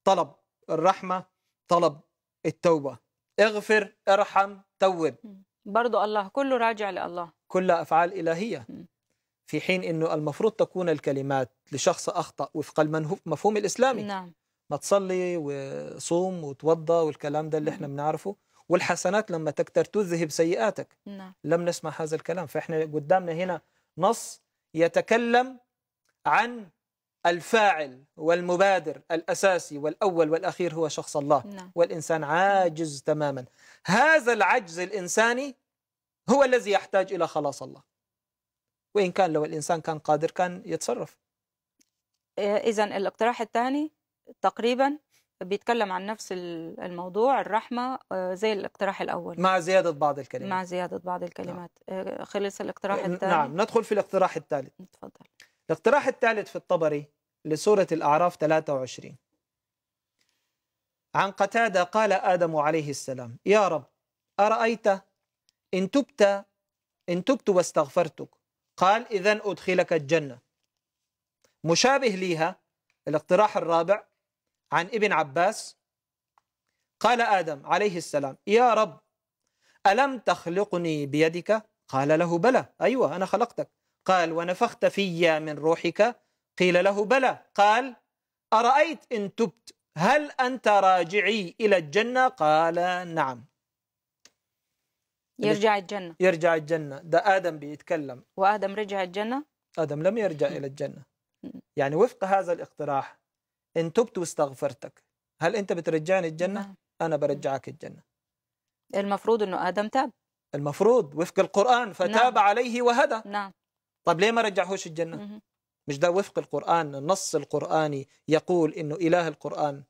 طلب الرحمة طلب التوبة اغفر ارحم توب برضو الله كله راجع لله كل أفعال إلهية في حين أنه المفروض تكون الكلمات لشخص أخطأ وفق المفهوم الإسلامي نعم. ما تصلي وصوم وتوضى والكلام ده اللي احنا بنعرفه والحسنات لما تكتر تذهب سيئاتك نعم. لم نسمع هذا الكلام فإحنا قدامنا هنا نص يتكلم عن الفاعل والمبادر الأساسي والأول والأخير هو شخص الله نعم. والإنسان عاجز تماما هذا العجز الإنساني هو الذي يحتاج إلى خلاص الله وإن كان لو الإنسان كان قادر كان يتصرف إيه، إذا الاقتراح الثاني تقريبا بيتكلم عن نفس الموضوع الرحمة آه، زي الاقتراح الأول مع زيادة بعض الكلمات مع زيادة بعض الكلمات نعم. إيه، خلص الاقتراح نعم، الثاني نعم ندخل في الاقتراح الثالث اتفضل الاقتراح الثالث في الطبري لسورة الأعراف 23 عن قتادة قال آدم عليه السلام يا رب أرأيت إن تبت إن تبت واستغفرتك قال إذا أدخلك الجنة مشابه ليها الاقتراح الرابع عن ابن عباس قال آدم عليه السلام يا رب ألم تخلقني بيدك قال له بلى أيوة أنا خلقتك قال ونفخت في من روحك قيل له بلى قال أرأيت إن تبت هل أنت راجعي إلى الجنة قال نعم يرجع الجنة يرجع الجنة ده آدم بيتكلم وآدم رجع الجنة آدم لم يرجع إلى الجنة يعني وفق هذا الاقتراح إن تبت واستغفرتك هل أنت بترجعني الجنة؟ نعم. أنا برجعك الجنة المفروض أنه آدم تاب المفروض وفق القرآن نعم. فتاب نعم. عليه وهدى نعم طيب ليه ما رجعهوش الجنة مش ده وفق القرآن النص القرآني يقول إنه إله القرآن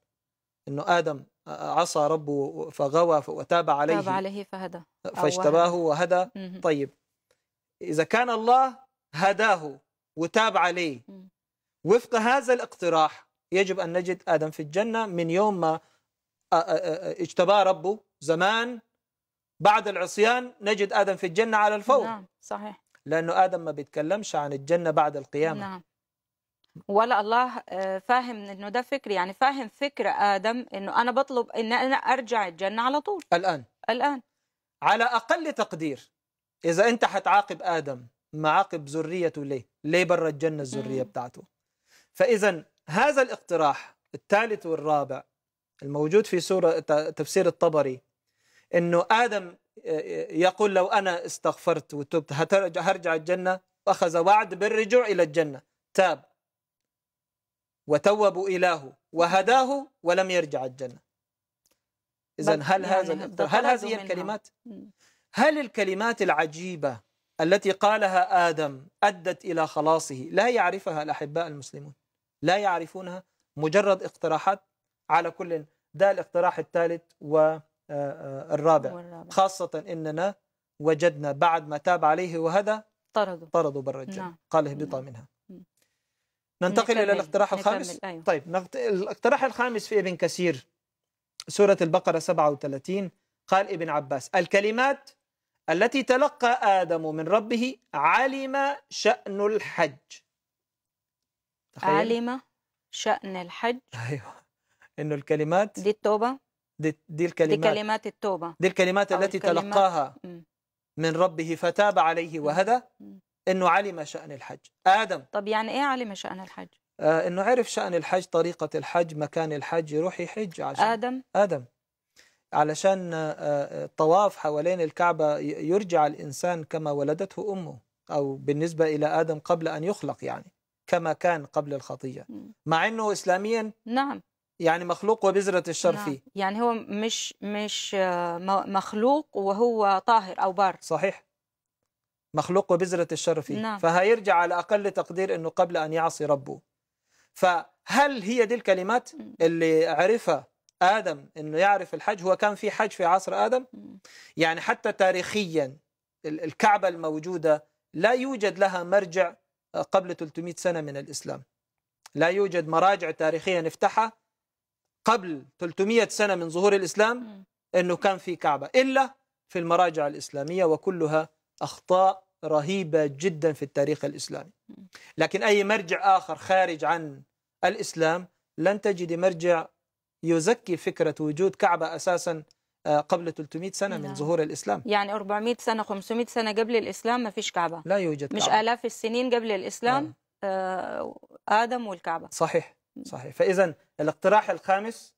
إنه آدم عصى ربه فغوى وتاب عليه تاب عليه فهدى فاجتباه وهدى طيب إذا كان الله هداه وتاب عليه وفق هذا الاقتراح يجب أن نجد آدم في الجنة من يوم ما اجتباه ربه زمان بعد العصيان نجد آدم في الجنة على الفور نعم صحيح لأنه آدم ما بيتكلمش عن الجنة بعد القيامة نعم. ولا الله آه، فاهم انه ده فكر يعني فاهم فكر ادم انه انا بطلب ان انا ارجع الجنه على طول الان الان على اقل تقدير اذا انت حتعاقب ادم معاقب ذريته ليه؟ ليه بره الجنه الذريه بتاعته؟ فاذا هذا الاقتراح الثالث والرابع الموجود في سوره تفسير الطبري انه ادم يقول لو أنا استغفرت وتبت هرجع الجنة أخذ وعد بالرجوع إلى الجنة تاب وتوبوا إله وهداه ولم يرجع الجنة إذا هل يعني هذا يعني هل هذه الكلمات هل الكلمات العجيبة التي قالها آدم أدت إلى خلاصه لا يعرفها الأحباء المسلمون لا يعرفونها مجرد اقتراحات على كل ده الاقتراح الثالث و آه، آه، الرابع خاصة أننا وجدنا بعد ما تاب عليه وهذا طردوا طردوا بالرجال نعم. قال اهبطا نعم. منها ننتقل نكمل. إلى الاقتراح الخامس أيوه. طيب نقت... الاقتراح الخامس في ابن كثير سورة البقرة 37 قال ابن عباس الكلمات التي تلقى آدم من ربه علم شأن الحج علم شأن الحج أيوه إنه الكلمات دي التوبة دي, دي الكلمات دي كلمات التوبة دي الكلمات التي الكلمات تلقاها من ربه فتاب عليه وهدى أنه علم شأن الحج آدم طب يعني إيه علم شأن الحج؟ آه أنه عرف شأن الحج طريقة الحج مكان الحج يروح يحج عشان آدم آدم علشان آه، آه، الطواف حوالين الكعبة يرجع الإنسان كما ولدته أمه أو بالنسبة إلى آدم قبل أن يخلق يعني كما كان قبل الخطية مع أنه إسلاميا نعم يعني مخلوق وبذرة الشر نعم. فيه يعني هو مش مش آه، مخلوق وهو طاهر أو بار صحيح مخلوق وبذرة الشر فيه نعم. فهيرجع على أقل تقدير أنه قبل أن يعصي ربه فهل هي دي الكلمات اللي عرفها آدم أنه يعرف الحج هو كان في حج في عصر آدم يعني حتى تاريخيا الكعبة الموجودة لا يوجد لها مرجع آه، قبل 300 سنة من الإسلام لا يوجد مراجع تاريخية نفتحها قبل 300 سنة من ظهور الإسلام أنه كان في كعبة إلا في المراجع الإسلامية وكلها أخطاء رهيبة جدا في التاريخ الإسلامي لكن أي مرجع آخر خارج عن الإسلام لن تجد مرجع يزكي فكرة وجود كعبة أساسا آه، قبل 300 سنة من نعم. ظهور الإسلام يعني 400 سنة 500 سنة قبل الإسلام ما فيش كعبة لا يوجد كعبة. مش آلاف السنين قبل الإسلام نعم. آه، آدم والكعبة صحيح صحيح فاذا الاقتراح الخامس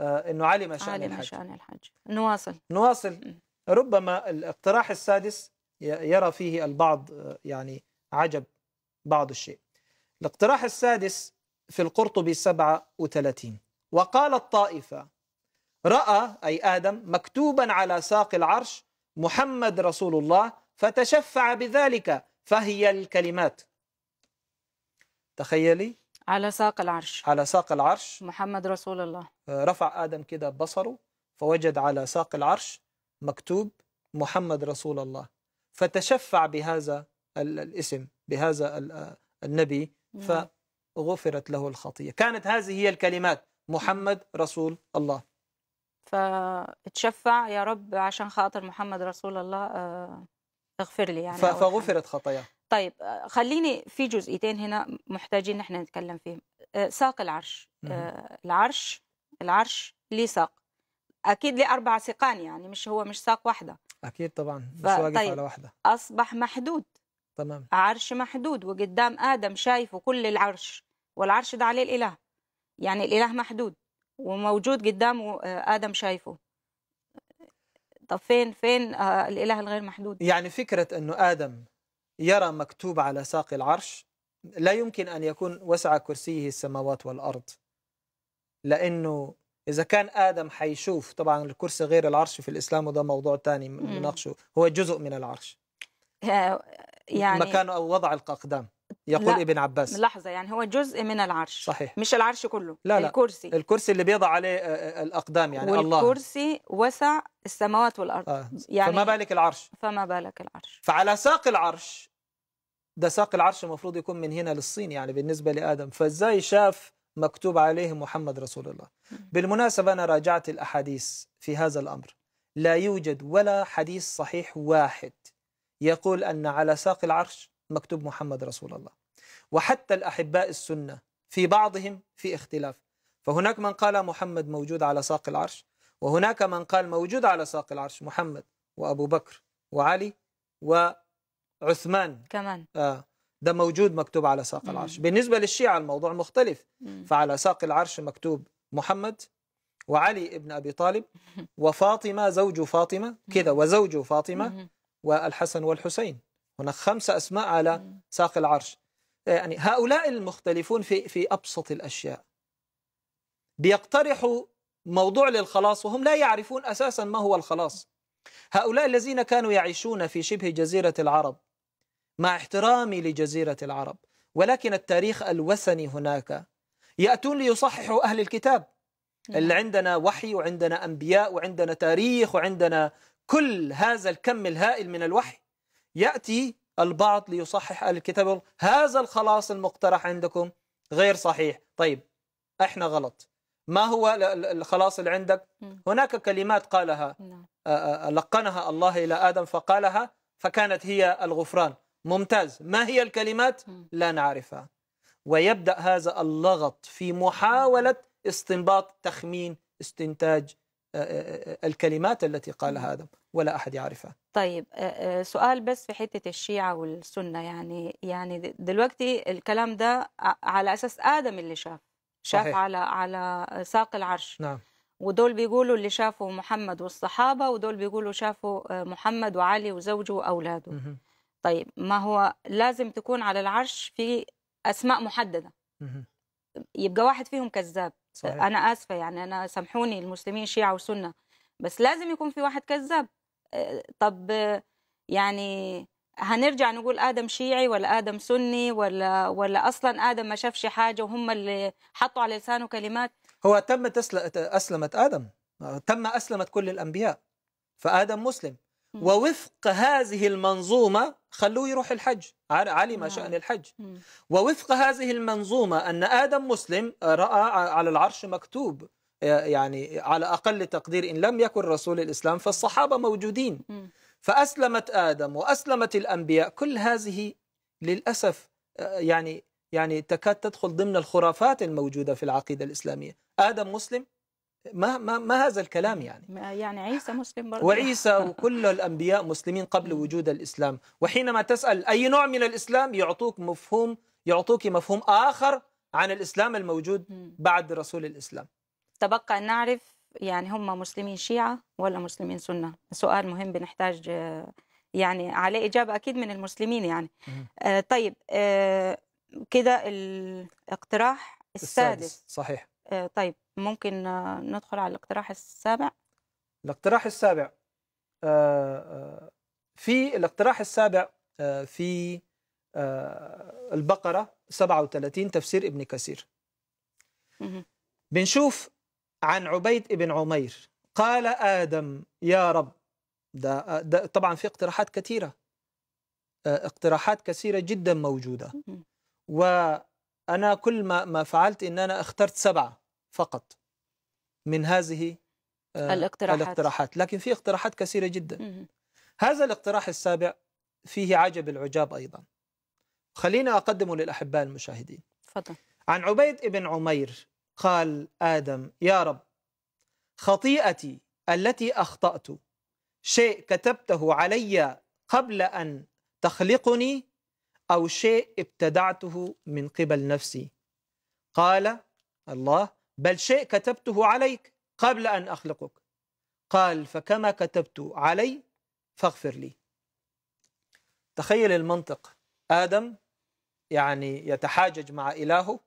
آه، انه علم شان علم الحج شان الحج نواصل نواصل ربما الاقتراح السادس يرى فيه البعض آه، يعني عجب بعض الشيء الاقتراح السادس في القرطبي 37 وقال الطائفة رأى أي آدم مكتوبا على ساق العرش محمد رسول الله فتشفع بذلك فهي الكلمات تخيلي على ساق العرش على ساق العرش محمد رسول الله آه، رفع آدم كده بصره فوجد على ساق العرش مكتوب محمد رسول الله فتشفع بهذا الاسم بهذا آه، النبي نعم. فغفرت له الخطية كانت هذه هي الكلمات محمد رسول الله فتشفع يا رب عشان خاطر محمد رسول الله آه، اغفر لي يعني فغفرت خطاياه طيب آه، خليني في جزئيتين هنا محتاجين نحن نتكلم فيهم آه، ساق العرش آه، العرش العرش ليه ساق اكيد ليه اربع سقان يعني مش هو مش ساق واحده اكيد طبعا مش واقف طيب على واحده اصبح محدود تمام عرش محدود وقدام ادم شايفه كل العرش والعرش ده عليه الاله يعني الاله محدود وموجود قدامه ادم شايفه طب فين فين الاله الغير محدود يعني فكره انه ادم يرى مكتوب على ساق العرش لا يمكن أن يكون وسع كرسيه السماوات والأرض لأنه إذا كان آدم حيشوف طبعا الكرسي غير العرش في الإسلام وده موضوع تاني نناقشه هو جزء من العرش يعني مكانه أو وضع الأقدام يقول ابن عباس لحظة يعني هو جزء من العرش صحيح مش العرش كله لا لا الكرسي الكرسي اللي بيضع عليه آه، آه، الأقدام يعني والكرسي الله والكرسي وسع السماوات والأرض آه. يعني فما بالك العرش فما بالك العرش فعلى ساق العرش ده ساق العرش المفروض يكون من هنا للصين يعني بالنسبة لآدم فازاي شاف مكتوب عليه محمد رسول الله بالمناسبة أنا راجعت الأحاديث في هذا الأمر لا يوجد ولا حديث صحيح واحد يقول أن على ساق العرش مكتوب محمد رسول الله وحتى الأحباء السنة في بعضهم في اختلاف فهناك من قال محمد موجود على ساق العرش وهناك من قال موجود على ساق العرش محمد وأبو بكر وعلي و عثمان كمان آه ده موجود مكتوب على ساق العرش مم. بالنسبة للشيعة الموضوع مختلف مم. فعلى ساق العرش مكتوب محمد وعلي ابن أبي طالب [laughs] وفاطمة زوج فاطمة كذا وزوج فاطمة والحسن والحسين هناك خمسة أسماء على ساق العرش آه، يعني هؤلاء المختلفون في في أبسط الأشياء بيقترحوا موضوع للخلاص وهم لا يعرفون أساسا ما هو الخلاص هؤلاء الذين كانوا يعيشون في شبه جزيرة العرب مع احترامي لجزيرة العرب ولكن التاريخ الوثني هناك يأتون ليصححوا أهل الكتاب نعم. اللي عندنا وحي وعندنا أنبياء وعندنا تاريخ وعندنا كل هذا الكم الهائل من الوحي يأتي البعض ليصحح أهل الكتاب هذا الخلاص المقترح عندكم غير صحيح طيب احنا غلط ما هو الخلاص اللي عندك نعم. هناك كلمات قالها نعم. لقنها الله إلى آدم فقالها فكانت هي الغفران ممتاز ما هي الكلمات لا نعرفها ويبدأ هذا اللغط في محاولة استنباط تخمين استنتاج آه، آه، آه، الكلمات التي قال هذا ولا أحد يعرفها طيب سؤال بس في حتة الشيعة والسنة يعني يعني دلوقتي الكلام ده على أساس آدم اللي شاف شاف صحيح. على على ساق العرش نعم ودول بيقولوا اللي شافوا محمد والصحابة ودول بيقولوا شافوا محمد وعلي وزوجه وأولاده طيب ما هو لازم تكون على العرش في اسماء محدده يبقى واحد فيهم كذاب صحيح. انا اسفه يعني انا سامحوني المسلمين شيعه وسنه بس لازم يكون في واحد كذاب آه، طب يعني هنرجع نقول ادم شيعي ولا ادم سني ولا ولا اصلا ادم ما شافش حاجه وهم اللي حطوا على لسانه كلمات هو تم تسل... اسلمت ادم تم اسلمت كل الانبياء فادم مسلم ووفق هذه المنظومه خلوه يروح الحج علم نعم. شأن الحج ووفق هذه المنظومة أن آدم مسلم رأى على العرش مكتوب آه، يعني على أقل تقدير إن لم يكن رسول الإسلام فالصحابة موجودين فأسلمت آدم وأسلمت الأنبياء كل هذه للأسف آه، يعني يعني تكاد تدخل ضمن الخرافات الموجودة في العقيدة الإسلامية آدم مسلم ما ما ما هذا الكلام يعني يعني عيسى مسلم برضه وعيسى وكل الانبياء مسلمين قبل وجود الاسلام وحينما تسال اي نوع من الاسلام يعطوك مفهوم يعطوك مفهوم اخر عن الاسلام الموجود بعد رسول الاسلام تبقى ان نعرف يعني هم مسلمين شيعه ولا مسلمين سنه سؤال مهم بنحتاج يعني عليه اجابه اكيد من المسلمين يعني آه طيب آه كده الاقتراح السادس, السادس. صحيح آه طيب ممكن ندخل على الاقتراح السابع الاقتراح السابع آه، آه، في الاقتراح السابع آه، في البقرة 37 تفسير ابن كثير بنشوف عن عبيد ابن عمير قال آدم يا رب ده, ده طبعا في اقتراحات كثيرة اقتراحات كثيرة جدا موجودة وأنا كل ما, ما فعلت إن أنا اخترت سبعة فقط من هذه آه، الاقتراحات, الاقتراحات. لكن في اقتراحات كثيرة جدا مم. هذا الاقتراح السابع فيه عجب العجاب أيضا خلينا أقدمه للأحباء المشاهدين فضل. عن عبيد بن عمير قال آدم يا رب خطيئتي التي أخطأت شيء كتبته علي قبل أن تخلقني أو شيء ابتدعته من قبل نفسي قال الله بل شيء كتبته عليك قبل أن أخلقك قال فكما كتبت علي فاغفر لي تخيل المنطق آدم يعني يتحاجج مع إلهه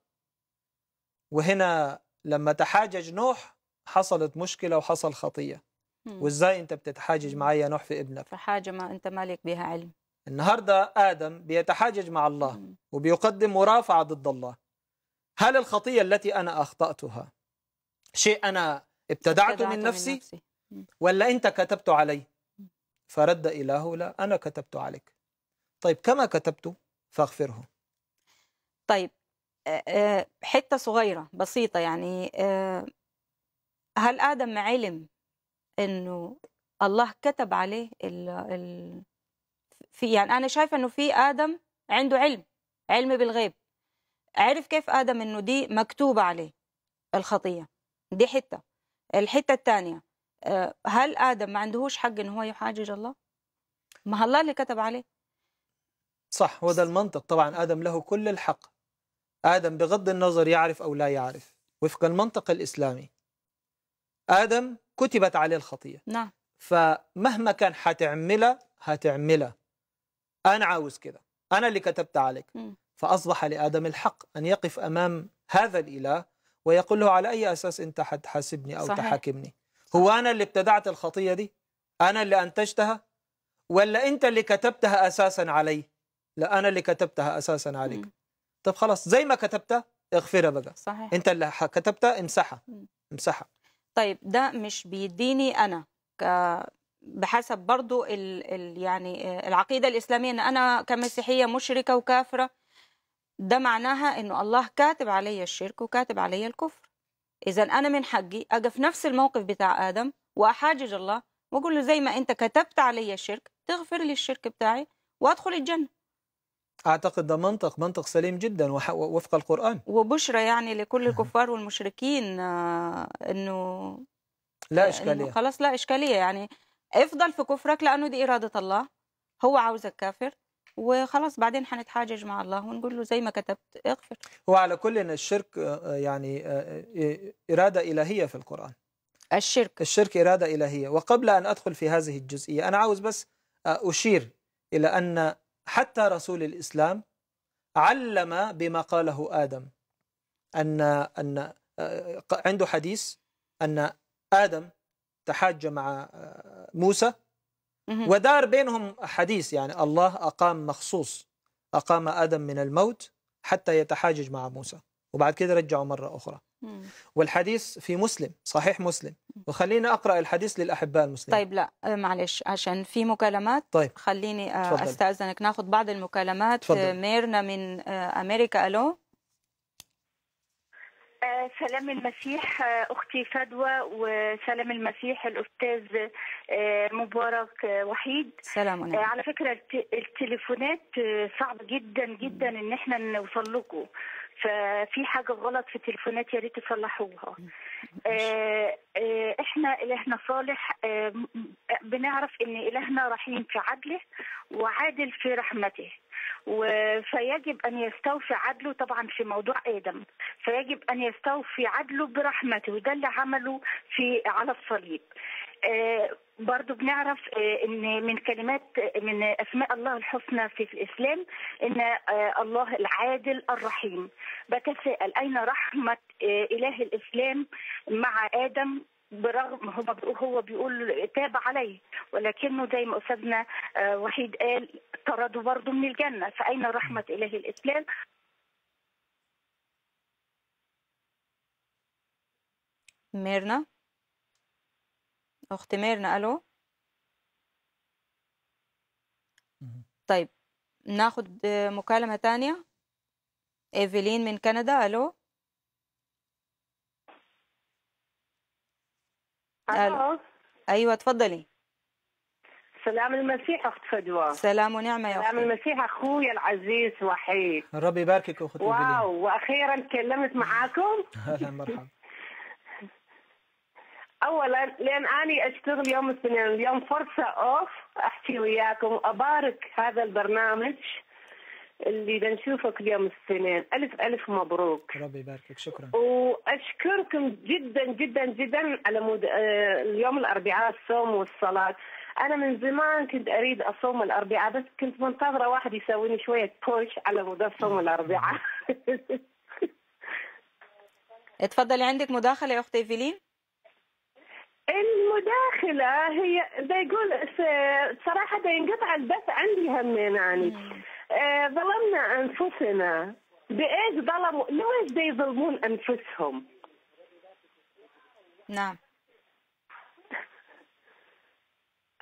وهنا لما تحاجج نوح حصلت مشكلة وحصل خطية وإزاي أنت بتتحاجج معايا نوح في ابنك فحاجة ما أنت مالك بها علم النهاردة آدم بيتحاجج مع الله وبيقدم مرافعة ضد الله هل الخطية التي أنا أخطأتها شيء أنا ابتدعته من نفسي, من نفسي ولا أنت كتبت علي فرد إله لا أنا كتبت عليك طيب كما كتبت فاغفره طيب حتة صغيرة بسيطة يعني هل آدم علم أنه الله كتب عليه ال ال في يعني أنا شايفة أنه في آدم عنده علم علم بالغيب عرف كيف ادم انه دي مكتوبه عليه الخطيه دي حته الحته الثانيه آه، هل ادم ما عندهوش حق ان هو يحاجج الله ما الله اللي كتب عليه صح وده المنطق طبعا ادم له كل الحق ادم بغض النظر يعرف او لا يعرف وفق المنطق الاسلامي ادم كتبت عليه الخطيه نعم فمهما كان حتعملها هتعملها انا عاوز كده انا اللي كتبت عليك م. فأصبح لآدم الحق أن يقف أمام هذا الإله ويقول له على أي أساس أنت حتحاسبني أو صحيح. تحاكمني هو أنا اللي ابتدعت الخطية دي أنا اللي أنتجتها ولا أنت اللي كتبتها أساسا علي لا أنا اللي كتبتها أساسا عليك م. طب خلاص زي ما كتبتها اغفرها بقى صحيح. أنت اللي كتبتها امسحها امسحها طيب ده مش بيديني أنا ك... بحسب برضو ال... ال... يعني آه، العقيدة الإسلامية أن أنا كمسيحية مشركة وكافرة ده معناها انه الله كاتب علي الشرك وكاتب علي الكفر اذا انا من حقي اقف نفس الموقف بتاع ادم واحاجج الله واقول له زي ما انت كتبت علي الشرك تغفر لي الشرك بتاعي وادخل الجنه اعتقد ده منطق منطق سليم جدا وفق القران وبشرى يعني لكل الكفار والمشركين آه، انه لا اشكاليه إنه خلاص لا اشكاليه يعني افضل في كفرك لانه دي اراده الله هو عاوزك كافر وخلاص بعدين هنتحاجج مع الله ونقول له زي ما كتبت اغفر هو على كل ان الشرك آه، آه، يعني آه، اراده الهيه في القران الشرك الشرك اراده الهيه وقبل ان ادخل في هذه الجزئيه انا عاوز بس اشير الى ان حتى رسول الاسلام علم بما قاله ادم ان ان عنده حديث ان ادم تحاج مع موسى ودار بينهم حديث يعني الله أقام مخصوص أقام آدم من الموت حتى يتحاجج مع موسى وبعد كده رجعوا مرة أخرى والحديث في مسلم صحيح مسلم وخليني اقرا الحديث للاحباء المسلمين طيب لا آه، معلش عشان في مكالمات طيب خليني آه، استاذنك ناخذ بعض المكالمات تفضل. ميرنا من آه، امريكا الو آه، سلام المسيح آه، اختي فدوى وسلام المسيح الاستاذ آه، مبارك وحيد سلام عليكم. على فكره التليفونات صعب جدا جدا ان احنا نوصل لكم ففي حاجه غلط في التليفونات يا ريت تصلحوها احنا الهنا صالح بنعرف ان الهنا رحيم في عدله وعادل في رحمته فيجب أن يستوفي عدله طبعا في موضوع آدم فيجب أن يستوفي عدله برحمته وده اللي عمله في على الصليب آه، برضو بنعرف آه، ان من كلمات من اسماء الله الحسنى في الاسلام ان آه، الله العادل الرحيم بتساءل اين رحمه اله الاسلام مع ادم برغم هو هو بيقول تاب عليه ولكنه زي ما استاذنا آه، وحيد قال طردوا برضه من الجنه فاين رحمه اله الاسلام ميرنا اخت ميرنا الو طيب ناخد آه، مكالمه تانية ايفلين من كندا الو الو ايوه اتفضلي سلام المسيح اخت فدوى سلام ونعمه يا اختي سلام المسيح اخوي العزيز وحيد ربي يباركك اختي واو واخيرا تكلمت معاكم [laughs] اهلا مرحبا [laughs] اولا لان اني اشتغل يوم الاثنين اليوم فرصه اوف احكي وياكم وابارك هذا البرنامج اللي بنشوفك اليوم السنين ألف ألف مبروك ربي يبارك فيك شكرا وأشكركم جدا جدا جدا على مد... آه اليوم الأربعاء الصوم والصلاة أنا من زمان كنت أريد أصوم الأربعاء بس كنت منتظرة واحد يسويني شوية بوش على مدى صوم الأربعاء [laughs] اتفضلي عندك مداخلة يا أختي فيلين المداخلة هي بيقول صراحة ينقطع البث عندي همين يعني نعم. آه، ظلمنا أنفسنا بإيش ظلموا ليش بيظلمون أنفسهم نعم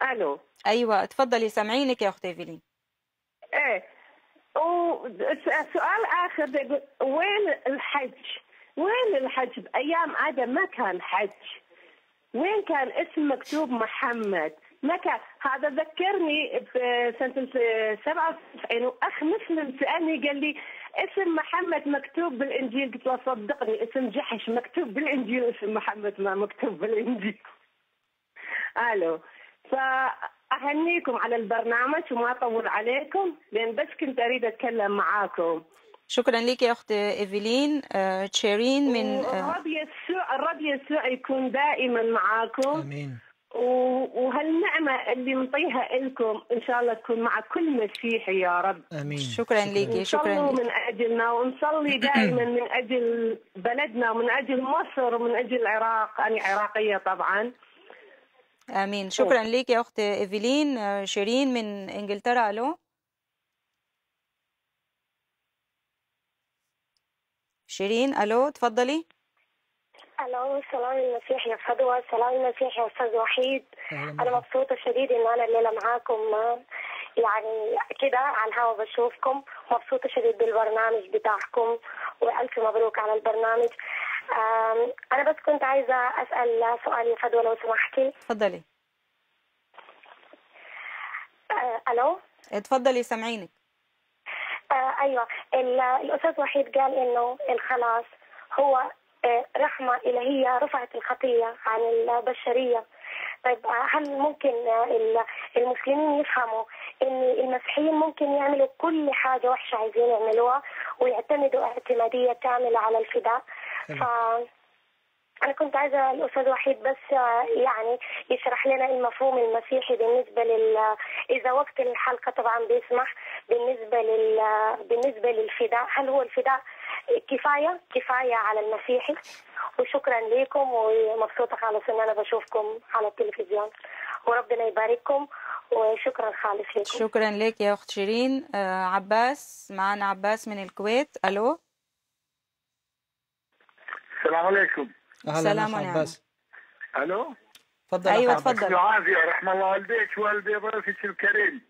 [laughs] ألو أيوة تفضلي سامعينك يا أختي فيلين إيه وسؤال آخر وين الحج وين الحج بأيام ادم ما كان حج وين كان اسم مكتوب محمد لك هذا ذكرني بسنة 97 وأخ مسلم سألني قال لي اسم محمد مكتوب بالإنجيل قلت له صدقني اسم جحش مكتوب بالإنجيل اسم محمد ما مكتوب بالإنجيل [laughs] ألو فأهنيكم على البرنامج وما أطول عليكم لأن بس كنت أريد أتكلم معاكم شكرا لك يا اخت ايفلين آه، تشيرين من الرب يسوع الرب يسوع يكون دائما معاكم امين وهالنعمة اللي نطيها لكم إن شاء الله تكون مع كل مسيحي يا رب آمين شكرا لك شكرا لك من أجلنا ونصلي [clears throat] دائما من أجل بلدنا ومن أجل مصر ومن أجل العراق أنا عراقية طبعا آمين شكرا إيه. لك يا أخت إيفيلين آه، شيرين من إنجلترا ألو شيرين ألو تفضلي الو سلام المسيح يا فدوى سلام المسيح يا استاذ وحيد انا مبسوطه شديد ان انا الليله معاكم يعني كده على الهوا بشوفكم مبسوطه شديد بالبرنامج بتاعكم والف مبروك على البرنامج انا بس كنت عايزه اسال سؤال يا فدوى لو سمحتي اتفضلي آه، الو اتفضلي سامعينك آه، ايوه الاستاذ وحيد قال انه الخلاص هو رحمة إلهية رفعت الخطية عن البشرية طيب هل ممكن المسلمين يفهموا ان المسيحيين ممكن يعملوا كل حاجه وحشه عايزين يعملوها ويعتمدوا اعتماديه كامله على الفداء ف أنا كنت عايزة الأستاذ وحيد بس يعني يشرح لنا المفهوم المسيحي بالنسبة لل إذا وقت الحلقة طبعا بيسمح بالنسبة لل بالنسبة للفداء هل هو الفداء كفايه كفايه على المسيحي وشكرا لكم ومبسوطه خالص ان انا بشوفكم على التلفزيون وربنا يبارككم وشكرا خالص لكم شكرا لك يا اخت شيرين آه، عباس معنا عباس من الكويت الو السلام عليكم السلام عليكم عباس الو تفضل ايوه تفضل العافيه رحم الله والديك والدي ضيفك الكريم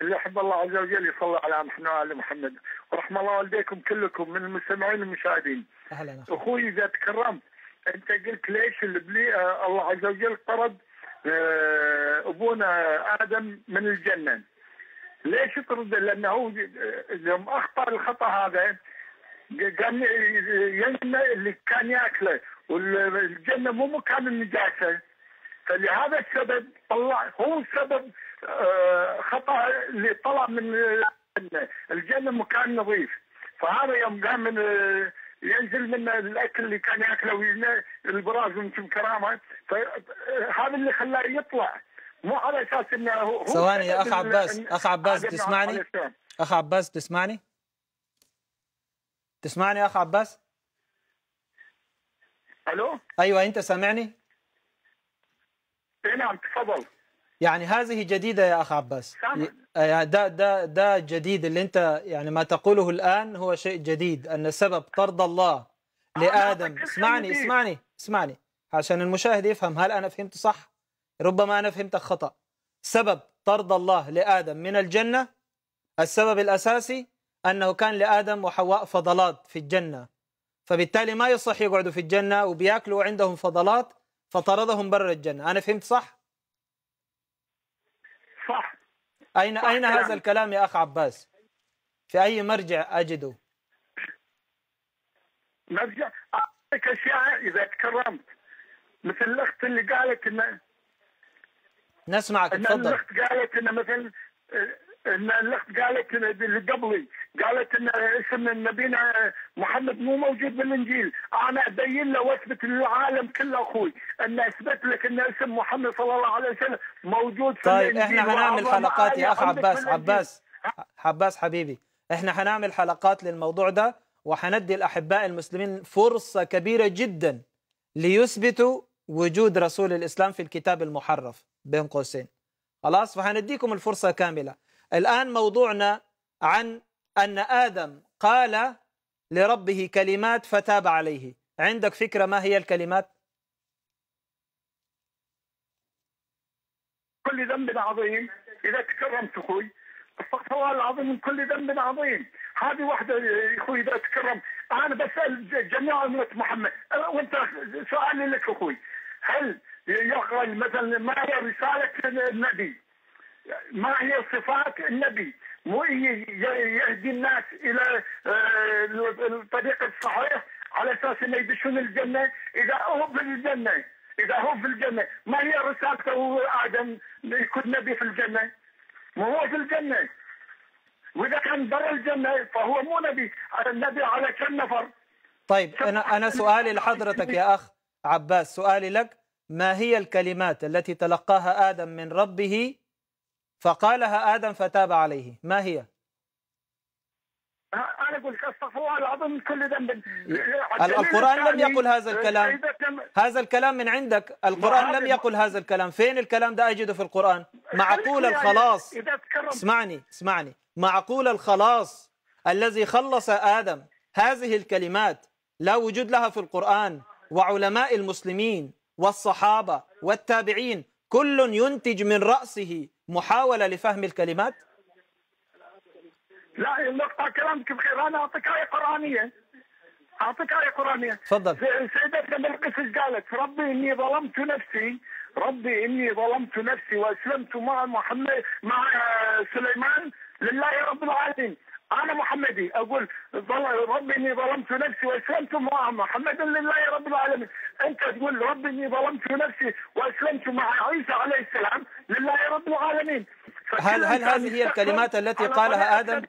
اللي يحب الله عز وجل يصلي على محمد رحم الله والديكم كلكم من المستمعين والمشاهدين اهلا اخوي اذا تكرمت انت قلت ليش البلي آه، الله عز وجل طرد آه، ابونا ادم من الجنه ليش طرد لانه يوم اخطا الخطا هذا كان ينمى اللي كان ياكله والجنه مو مكان النجاسه فلهذا السبب طلع هو سبب آه، خطا اللي طلع من الجنة مكان نظيف فهذا يوم قام من آه، ينزل من الاكل اللي كان ياكله ويانا البراز ويمكن كرامه فهذا اللي خلاه يطلع مو على اساس انه هو ثواني يا اخ عباس اخ عباس تسمعني؟ اخ عباس تسمعني؟ تسمعني يا اخ عباس؟ الو ايوه انت سامعني؟ اي نعم تفضل يعني هذه جديدة يا أخ عباس يعني ده, ده, ده جديد اللي أنت يعني ما تقوله الآن هو شيء جديد أن سبب طرد الله آه، لآدم اسمعني اسمعني اسمعني عشان المشاهد يفهم هل أنا فهمت صح ربما أنا فهمتك خطأ سبب طرد الله لآدم من الجنة السبب الأساسي أنه كان لآدم وحواء فضلات في الجنة فبالتالي ما يصح يقعدوا في الجنة وبياكلوا عندهم فضلات فطردهم برا الجنة أنا فهمت صح؟ أين أين كلام. هذا الكلام يا أخ عباس؟ في أي مرجع أجده؟ مرجع أعطيك أشياء إذا تكرمت مثل الأخت اللي قالت إن نسمعك تفضل الأخت قالت إن مثلا ان الاخت قالت اللي قبلي قالت ان اسم نبينا محمد مو موجود بالانجيل، انا ابين له واثبت للعالم كله اخوي ان اثبت لك ان اسم محمد صلى الله عليه وسلم موجود في طيب الانجيل احنا حنعمل حلقات يا آية اخ عباس عباس عباس حبيبي احنا حنعمل حلقات للموضوع ده وحندي الاحباء المسلمين فرصه كبيره جدا ليثبتوا وجود رسول الاسلام في الكتاب المحرف بين قوسين خلاص فحنديكم الفرصه كامله الآن موضوعنا عن أن آدم قال لربه كلمات فتاب عليه عندك فكرة ما هي الكلمات؟ كل ذنب عظيم إذا تكرمت أخوي استغفر الله العظيم من كل ذنب عظيم هذه واحدة يا أخوي إذا تكرم أنا بسأل جميع أمة محمد وأنت سؤالي لك أخوي هل يقرأ مثلا ما هي رسالة النبي ما هي صفات النبي مو يهدي الناس الى آه، الطريق الصحيح على اساس انه يدشون الجنه اذا هو في الجنه اذا هو في الجنه ما هي رسالته ادم يكون نبي في الجنه مو هو في الجنه واذا كان برا الجنه فهو مو نبي النبي على كم نفر طيب انا انا سؤالي لحضرتك يا اخ عباس سؤالي لك ما هي الكلمات التي تلقاها ادم من ربه فقالها آدم فتاب عليه ما هي؟ أنا قلت أستغفر الله العظيم كل ذنب القرآن لم يقل هذا الكلام هذا الكلام من عندك القرآن لم يقل هذا الكلام فين الكلام ده أجده في القرآن معقول الخلاص اسمعني اسمعني معقول الخلاص الذي خلص آدم هذه الكلمات لا وجود لها في القرآن وعلماء المسلمين والصحابة والتابعين كل ينتج من رأسه محاولة لفهم الكلمات؟ لا النقطة كلامك بخير أنا أعطيك آية قرآنية أعطيك آية قرآنية تفضل سيدتنا بلقيس قالت ربي إني ظلمت نفسي ربي إني ظلمت نفسي وأسلمت مع محمد مع آه، سليمان لله رب العالمين انا محمدي اقول ربي اني ظلمت نفسي واسلمت مع محمد لله رب العالمين انت تقول ربي اني ظلمت نفسي واسلمت مع عيسى عليه السلام لله رب العالمين هل هل هذه هي الكلمات التي قالها ادم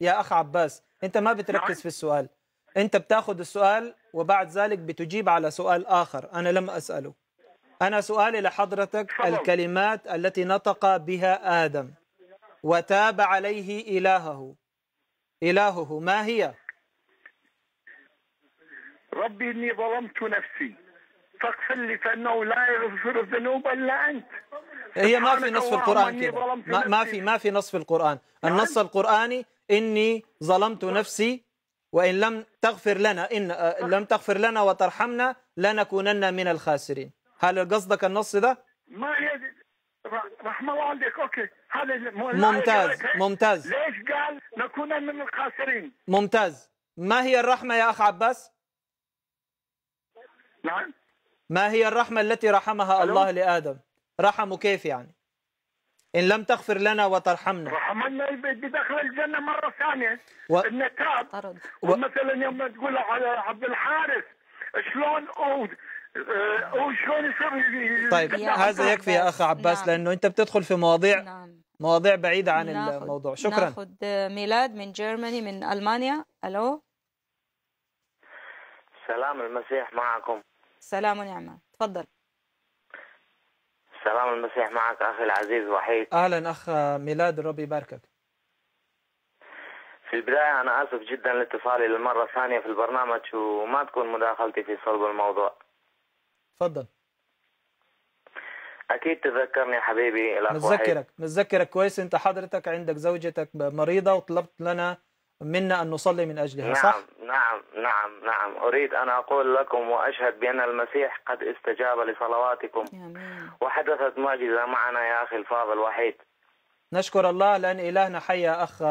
يا اخ عباس انت ما بتركز نعم. في السؤال انت بتاخذ السؤال وبعد ذلك بتجيب على سؤال اخر انا لم اساله انا سؤالي لحضرتك الكلمات التي نطق بها ادم وتاب عليه الهه إلهه ما هي ربي إني ظلمت نفسي فاغفر لي فإنه لا يغفر الذنوب إلا أنت هي ما في نص في القرآن كده ما, في ما في نص في القرآن نعم. النص القرآني إني ظلمت نفسي وإن لم تغفر لنا آه، إن لم تغفر لنا وترحمنا لنكونن من الخاسرين هل قصدك النص ده؟ ما هي رحم والدك اوكي هذا ممتاز ممتاز ليش قال نكون من الخاسرين ممتاز ما هي الرحمه يا اخ عباس؟ نعم ما هي الرحمه التي رحمها ألو. الله لادم؟ رحمه كيف يعني؟ إن لم تغفر لنا وترحمنا رحمنا بدخل الجنة مرة ثانية و... النكاب و... ومثلا يوم تقول على عبد الحارث شلون أود آه، طيب هذا يكفي يا اخ عباس نعم. لانه انت بتدخل في مواضيع نعم. مواضيع بعيده عن ناخد. الموضوع شكرا ناخذ ميلاد من جيرماني من المانيا الو سلام المسيح معكم سلام ونعمه تفضل سلام المسيح معك اخي العزيز وحيد اهلا اخ ميلاد الرب يباركك في البداية أنا آسف جدا لاتصالي للمرة الثانية في البرنامج وما تكون مداخلتي في صلب الموضوع اتفضل اكيد تذكرني حبيبي الاخ نتذكرك نتذكرك كويس انت حضرتك عندك زوجتك مريضه وطلبت لنا منا أن نصلي من أجلها نعم صح؟ نعم نعم نعم أريد أن أقول لكم وأشهد بأن المسيح قد استجاب لصلواتكم وحدثت معجزة معنا يا أخي الفاضل وحيد نشكر الله لأن إلهنا حي يا أخ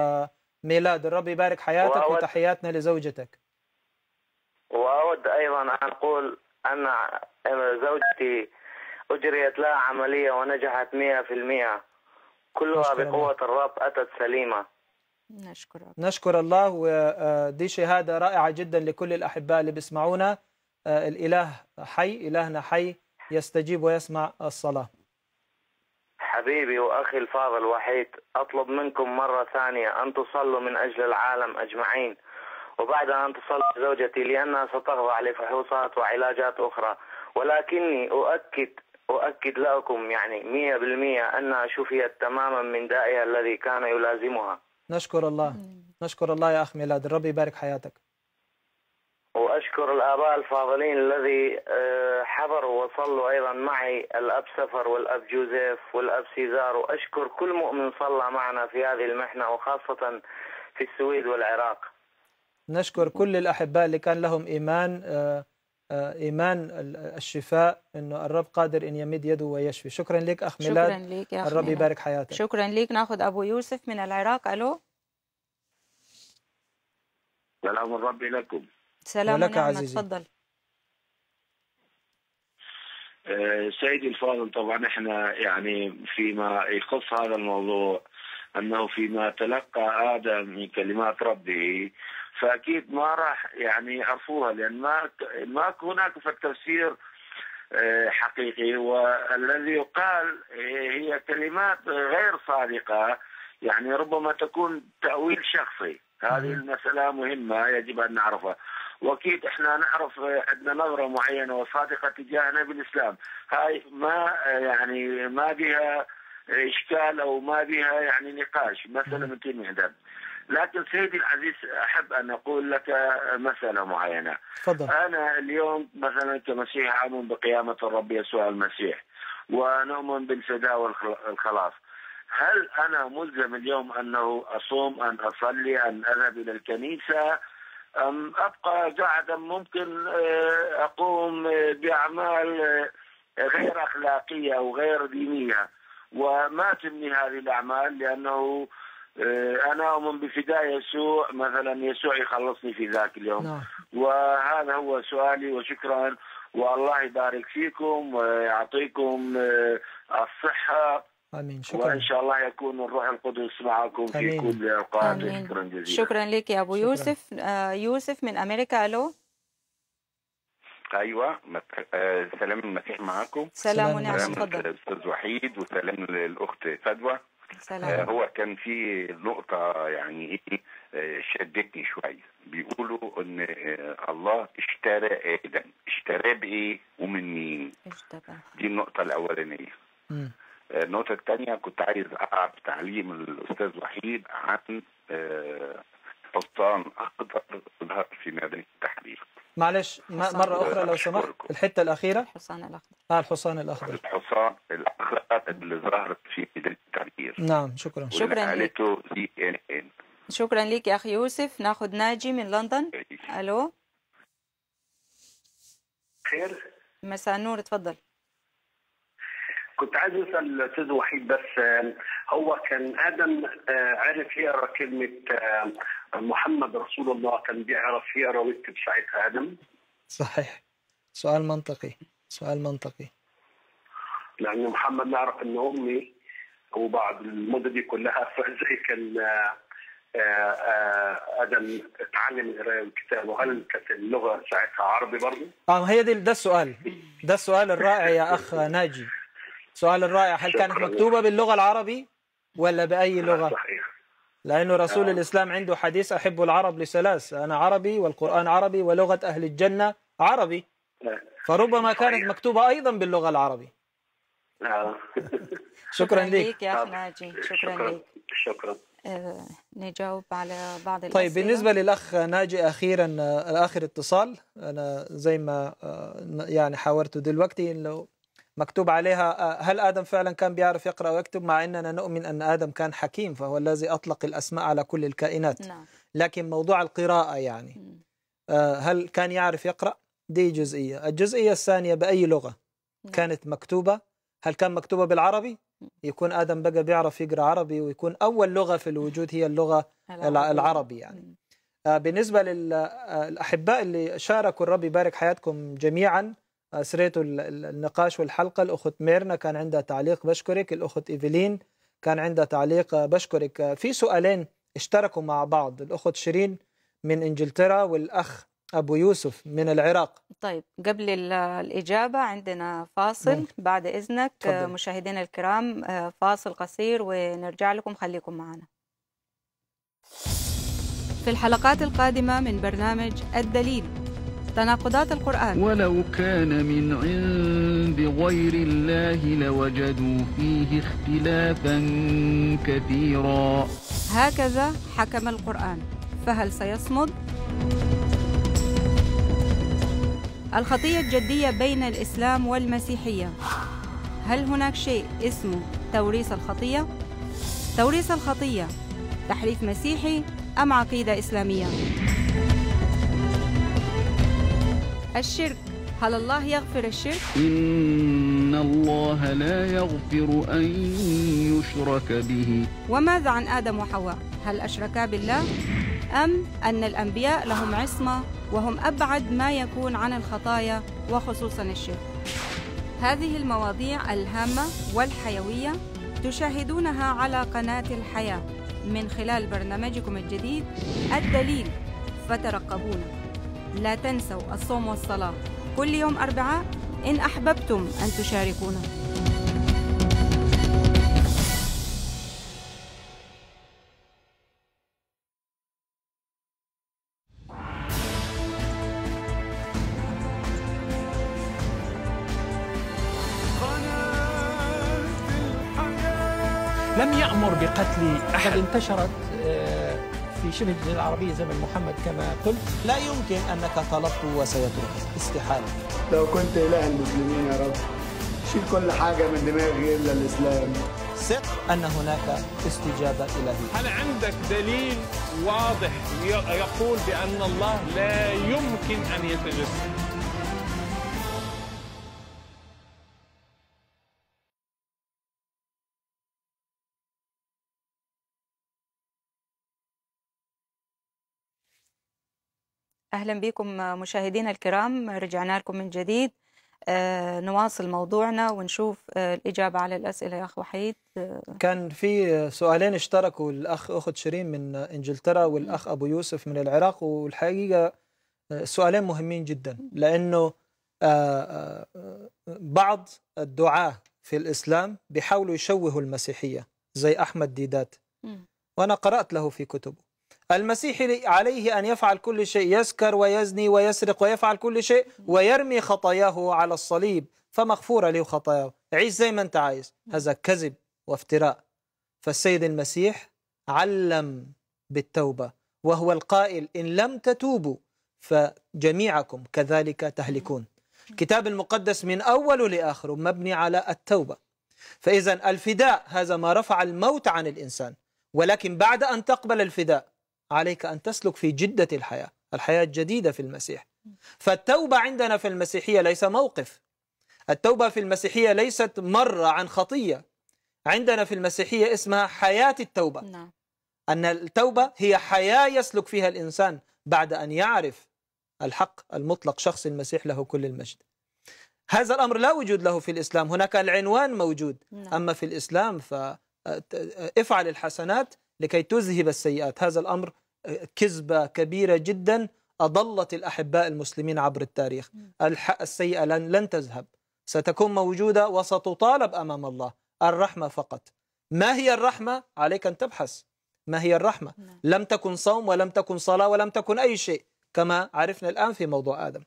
ميلاد الرب يبارك حياتك وأود... وتحياتنا لزوجتك وأود أيضا أن أقول أنا زوجتي أجريت لها عملية ونجحت مئة في المئة كلها بقوة الله. الرب أتت سليمة نشكر الله نشكر الله ودي آه، شهادة رائعة جدا لكل الأحباء اللي بيسمعونا آه، الإله حي إلهنا حي يستجيب ويسمع الصلاة حبيبي وأخي الفاضل وحيد أطلب منكم مرة ثانية أن تصلوا من أجل العالم أجمعين وبعد أن اتصلت بزوجتي لأنها ستخضع لفحوصات وعلاجات أخرى ولكني أؤكد أؤكد لكم يعني مية بالمية أنها شفيت تماما من دائها الذي كان يلازمها نشكر الله نشكر الله يا أخ ميلاد ربي يبارك حياتك وأشكر الآباء الفاضلين الذي آه، حضروا وصلوا أيضا معي الأب سفر والأب جوزيف والأب سيزار وأشكر كل مؤمن صلى معنا في هذه المحنة وخاصة في السويد والعراق نشكر كل الأحباء اللي كان لهم إيمان آه، آه، إيمان الشفاء إنه الرب قادر إن يمد يده ويشفي شكرا لك أخ ميلاد شكرا لك يا أخ الرب يبارك حياتك شكرا لك ناخذ أبو يوسف من العراق ألو سلام الرب لكم سلام لك عزيزي تفضل آه، سيدي الفاضل طبعا احنا يعني فيما يخص هذا الموضوع انه فيما تلقى ادم من كلمات ربه فاكيد ما راح يعني ارفضها لان ما ما هناك في التفسير آه، حقيقي والذي يقال آه، هي كلمات غير صادقه يعني ربما تكون تاويل شخصي هذه المساله مهمه يجب ان نعرفها واكيد احنا نعرف آه، عندنا نظره معينه وصادقه تجاهنا بالاسلام هاي ما يعني ما بها اشكال او ما بها يعني نقاش مثلا من تيم لكن سيدي العزيز احب ان اقول لك مساله معينه فضل. انا اليوم مثلا كمسيح امن بقيامه الرب يسوع المسيح ونؤمن بالفداء والخلاص هل انا ملزم اليوم انه اصوم ان اصلي ان اذهب الى الكنيسه ام ابقى قاعدا ممكن آه، اقوم آه، باعمال آه، غير اخلاقيه وغير دينيه وما تبني هذه الاعمال لانه آه، انا اؤمن بفداء يسوع مثلا يسوع يخلصني في ذاك اليوم نعم. وهذا هو سؤالي وشكرا والله يبارك فيكم ويعطيكم آه، آه، الصحه امين شكرا وان شاء الله يكون الروح القدس معكم في أمين. كل اوقات شكرا جزيلا شكرا لك يا ابو شكرا. يوسف آه يوسف من امريكا الو ايوه آه سلام المسيح معكم سلام ونعم تفضل استاذ وحيد وسلام للاخت فدوى سلام. آه، هو كان في نقطة يعني ايه آه، شدتني شوية بيقولوا ان آه، الله اشترى آدم اشتراه بإيه ومن مين اشترى دي النقطة الأولانية النقطة الثانية كنت عايز أقع في تعليم الأستاذ وحيد عن حصان أخضر ظهر في ميدان التحرير معلش مرة أخرى لو سمحت الحتة الأخيرة الحصان الأخضر آه الحصان الأخضر الحصان الأخضر اللي ظهر في التغيير نعم شكرا شكرا شكرا لك يا أخي يوسف ناخذ ناجي من لندن ألو خير مساء النور تفضل كنت عايز اسال الاستاذ وحيد بس هو كان ادم آه، عرف يقرا كلمه محمد رسول الله كان بيعرف يقرا ويكتب ساعتها ادم صحيح سؤال منطقي سؤال منطقي لان محمد نعرف ان امي وبعد المده دي كلها [laughs] فازاي كان آه، آه، ادم اتعلم القرايه والكتاب وهل كانت اللغه ساعتها عربي برضه؟ اه هي دي ده السؤال ده السؤال الرائع يا اخ ناجي سؤال رائع هل كانت مكتوبة باللغة العربي ولا بأي لغة؟ صحيح لأنه رسول آه. الإسلام عنده حديث أحب العرب لثلاث أنا عربي والقرآن عربي ولغة أهل الجنة عربي آه. فربما كانت مكتوبة أيضا باللغة العربي آه. [laughs] شكرا لك يا اخ ناجي آه، شكرا لك شكرا آه، نجاوب على بعض طيب، الأسئلة طيب بالنسبة للأخ ناجي أخيرا آخر اتصال أنا زي ما يعني حاورته دلوقتي لو مكتوب عليها آه، هل آدم فعلا كان بيعرف يقرأ ويكتب مع أننا نؤمن أن آدم كان حكيم فهو الذي أطلق الأسماء على كل الكائنات نعم. لكن موضوع القراءة يعني آه، هل كان يعرف يقرأ دي جزئية الجزئية الثانية بأي لغة نعم. كانت مكتوبة هل كان مكتوبة بالعربي يكون آدم بقى بيعرف يقرأ عربي ويكون أول لغة في الوجود هي اللغة العربي يعني آه، بالنسبة للأحباء اللي شاركوا الرب يبارك حياتكم جميعاً أسريتوا النقاش والحلقة الأخت ميرنا كان عندها تعليق بشكرك الأخت إيفلين كان عندها تعليق بشكرك في سؤالين اشتركوا مع بعض الأخت شيرين من إنجلترا والأخ أبو يوسف من العراق طيب قبل الإجابة عندنا فاصل نعم. بعد إذنك مشاهدينا الكرام آه، فاصل قصير ونرجع لكم خليكم معنا في الحلقات القادمة من برنامج الدليل تناقضات القرآن ولو كان من عند غير الله لوجدوا فيه اختلافا كثيرا هكذا حكم القرآن فهل سيصمد؟ الخطية الجدية بين الإسلام والمسيحية هل هناك شيء اسمه توريث الخطية؟ توريث الخطية تحريف مسيحي أم عقيدة إسلامية؟ الشرك هل الله يغفر الشرك؟ إن الله لا يغفر أن يشرك به وماذا عن آدم وحواء؟ هل أشركا بالله؟ أم أن الأنبياء لهم عصمة وهم أبعد ما يكون عن الخطايا وخصوصا الشرك هذه المواضيع الهامة والحيوية تشاهدونها على قناة الحياة من خلال برنامجكم الجديد الدليل فترقبونا لا تنسوا الصوم والصلاة كل يوم أربعاء إن أحببتم أن تشاركونا لم يأمر بقتل أحد انتشرت في شبه الجزيرة العربية زمن محمد كما قلت لا يمكن أنك طلبت وسيترك استحالة لو كنت إله المسلمين يا رب شيل كل حاجة من دماغي إلا الإسلام ثق أن هناك استجابة إلهية هل عندك دليل واضح يقول بأن الله لا يمكن أن يتجسد أهلا بكم مشاهدينا الكرام رجعنا لكم من جديد آه، نواصل موضوعنا ونشوف آه، الإجابة على الأسئلة يا أخ وحيد آه، كان في سؤالين اشتركوا الأخ أخت شيرين من إنجلترا والأخ أبو يوسف من العراق والحقيقة السؤالين مهمين جدا لأنه بعض الدعاة في الإسلام بيحاولوا يشوهوا المسيحية زي أحمد ديدات وأنا قرأت له في كتبه المسيح عليه أن يفعل كل شيء يسكر ويزني ويسرق ويفعل كل شيء ويرمي خطاياه على الصليب فمغفورة له خطاياه عيش زي ما أنت عايز هذا كذب وافتراء فالسيد المسيح علم بالتوبة وهو القائل إن لم تتوبوا فجميعكم كذلك تهلكون كتاب المقدس من أول لآخره مبني على التوبة فإذا الفداء هذا ما رفع الموت عن الإنسان ولكن بعد أن تقبل الفداء عليك أن تسلك في جدة الحياة الحياة الجديدة في المسيح فالتوبة عندنا في المسيحية ليس موقف التوبة في المسيحية ليست مرة عن خطية عندنا في المسيحية اسمها حياة التوبة نعم. أن التوبة هي حياة يسلك فيها الإنسان بعد أن يعرف الحق المطلق شخص المسيح له كل المجد هذا الأمر لا وجود له في الإسلام هناك العنوان موجود نعم. أما في الإسلام فافعل الحسنات لكي تذهب السيئات هذا الأمر كذبة كبيرة جدا أضلت الأحباء المسلمين عبر التاريخ السيئة لن, لن تذهب ستكون موجودة وستطالب أمام الله الرحمة فقط ما هي الرحمة؟ عليك أن تبحث ما هي الرحمة؟ نعم. لم تكن صوم ولم تكن صلاة ولم تكن أي شيء كما عرفنا الآن في موضوع آدم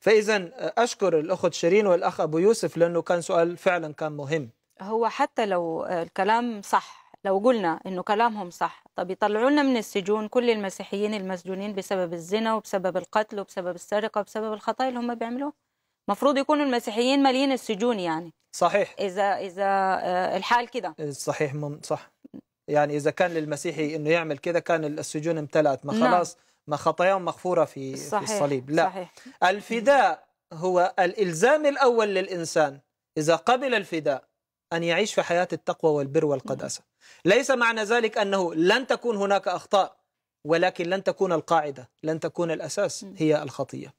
فإذا أشكر الأخت شيرين والأخ أبو يوسف لأنه كان سؤال فعلا كان مهم هو حتى لو الكلام صح لو قلنا أنه كلامهم صح طب يطلعوا لنا من السجون كل المسيحيين المسجونين بسبب الزنا وبسبب القتل وبسبب السرقه وبسبب الخطايا اللي هم بيعملوها المفروض يكونوا المسيحيين ماليين السجون يعني صحيح اذا اذا آه، الحال كده إيه، صحيح مم صح يعني اذا كان للمسيحي انه يعمل كده كان السجون امتلأت ما نعم. خلاص نعم. ما خطاياهم مغفوره في, صحيح. في الصليب لا صحيح. الفداء هو الالزام الاول للانسان اذا قبل الفداء أن يعيش في حياة التقوى والبر والقداسة ليس معنى ذلك أنه لن تكون هناك أخطاء ولكن لن تكون القاعدة لن تكون الأساس هي الخطية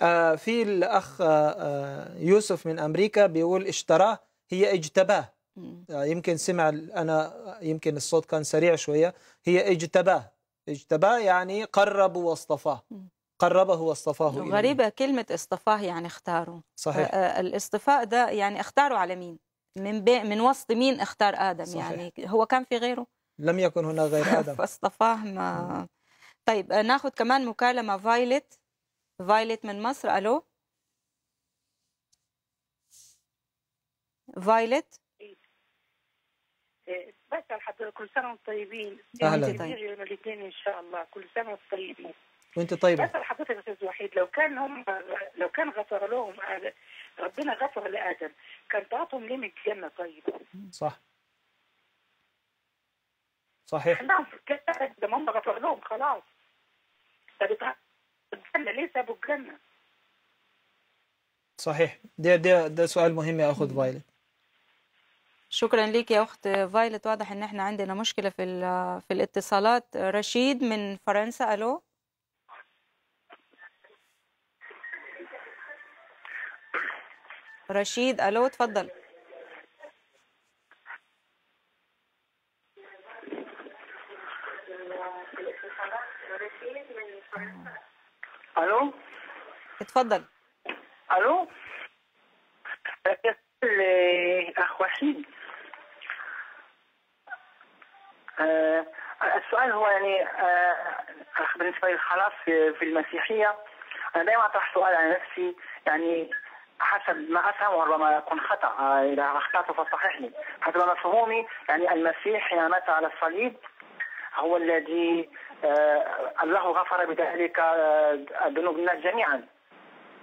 آه، في الأخ آه، آه، يوسف من أمريكا بيقول اشتراه هي اجتباه يمكن سمع أنا يمكن الصوت كان سريع شوية هي اجتباه اجتباه يعني قرب واصطفاه قربه واصطفاه غريبة كلمة اصطفاه يعني اختاره صحيح الاصطفاء ده يعني اختاره على مين من بي من وسط مين اختار ادم صحيح. يعني هو كان في غيره لم يكن هنا غير ادم [laughs] فاصطفاه ما طيب آه، ناخذ كمان مكالمه فايلت فايلت من مصر الو فايلت إيه، بس كل سنة وانتم طيبين أهلا طيب. الاثنين إن شاء الله كل سنة وانتم طيبين وانت طيبة بس حضرتك أستاذ وحيد لو كان هم لو كان غفر لهم آه، ربنا غفر لادم كان بعضهم ليه من الجنه طيب صح صحيح نعم ده هم غفر لهم خلاص طب الجنه ليه سابوا الجنه صحيح ده ده ده سؤال مهم يا اخت فايلت شكرا لك يا اخت فايلت واضح ان احنا عندنا مشكله في في الاتصالات رشيد من فرنسا الو رشيد الو اتفضل الو اتفضل الو اخ وحيد أه السؤال هو يعني أه بالنسبه للخلاص في المسيحيه انا دائما اطرح سؤال على نفسي يعني حسب ما افهم وربما يكون خطا آه، اذا اخطات فصححني حسب مفهومي يعني المسيح حين مات على الصليب هو الذي آه، الله غفر بذلك آه، ذنوب الناس جميعا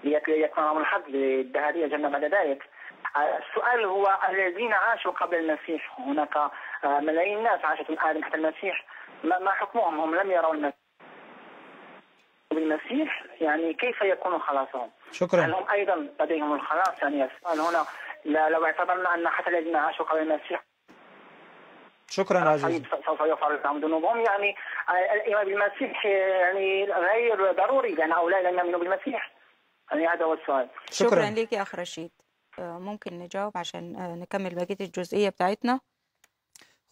ليكون لهم الحظ الى الجنه بعد ذلك السؤال هو الذين عاشوا قبل المسيح هناك ملايين الناس عاشت من ادم حتى المسيح ما حكمهم هم لم يروا المسيح بالمسيح يعني كيف يكون خلاصهم شكرا هل هم ايضا لديهم الخلاص يعني السؤال هنا لو اعتبرنا ان حتى الذين عاشوا قبل المسيح شكرا عزيزي سوف يغفر لهم ذنوبهم يعني الايمان بالمسيح يعني غير ضروري لان هؤلاء لم يؤمنوا بالمسيح يعني هذا هو السؤال شكرا, شكرا ليك يا اخ رشيد آه، ممكن نجاوب عشان آه، نكمل بقيه الجزئيه بتاعتنا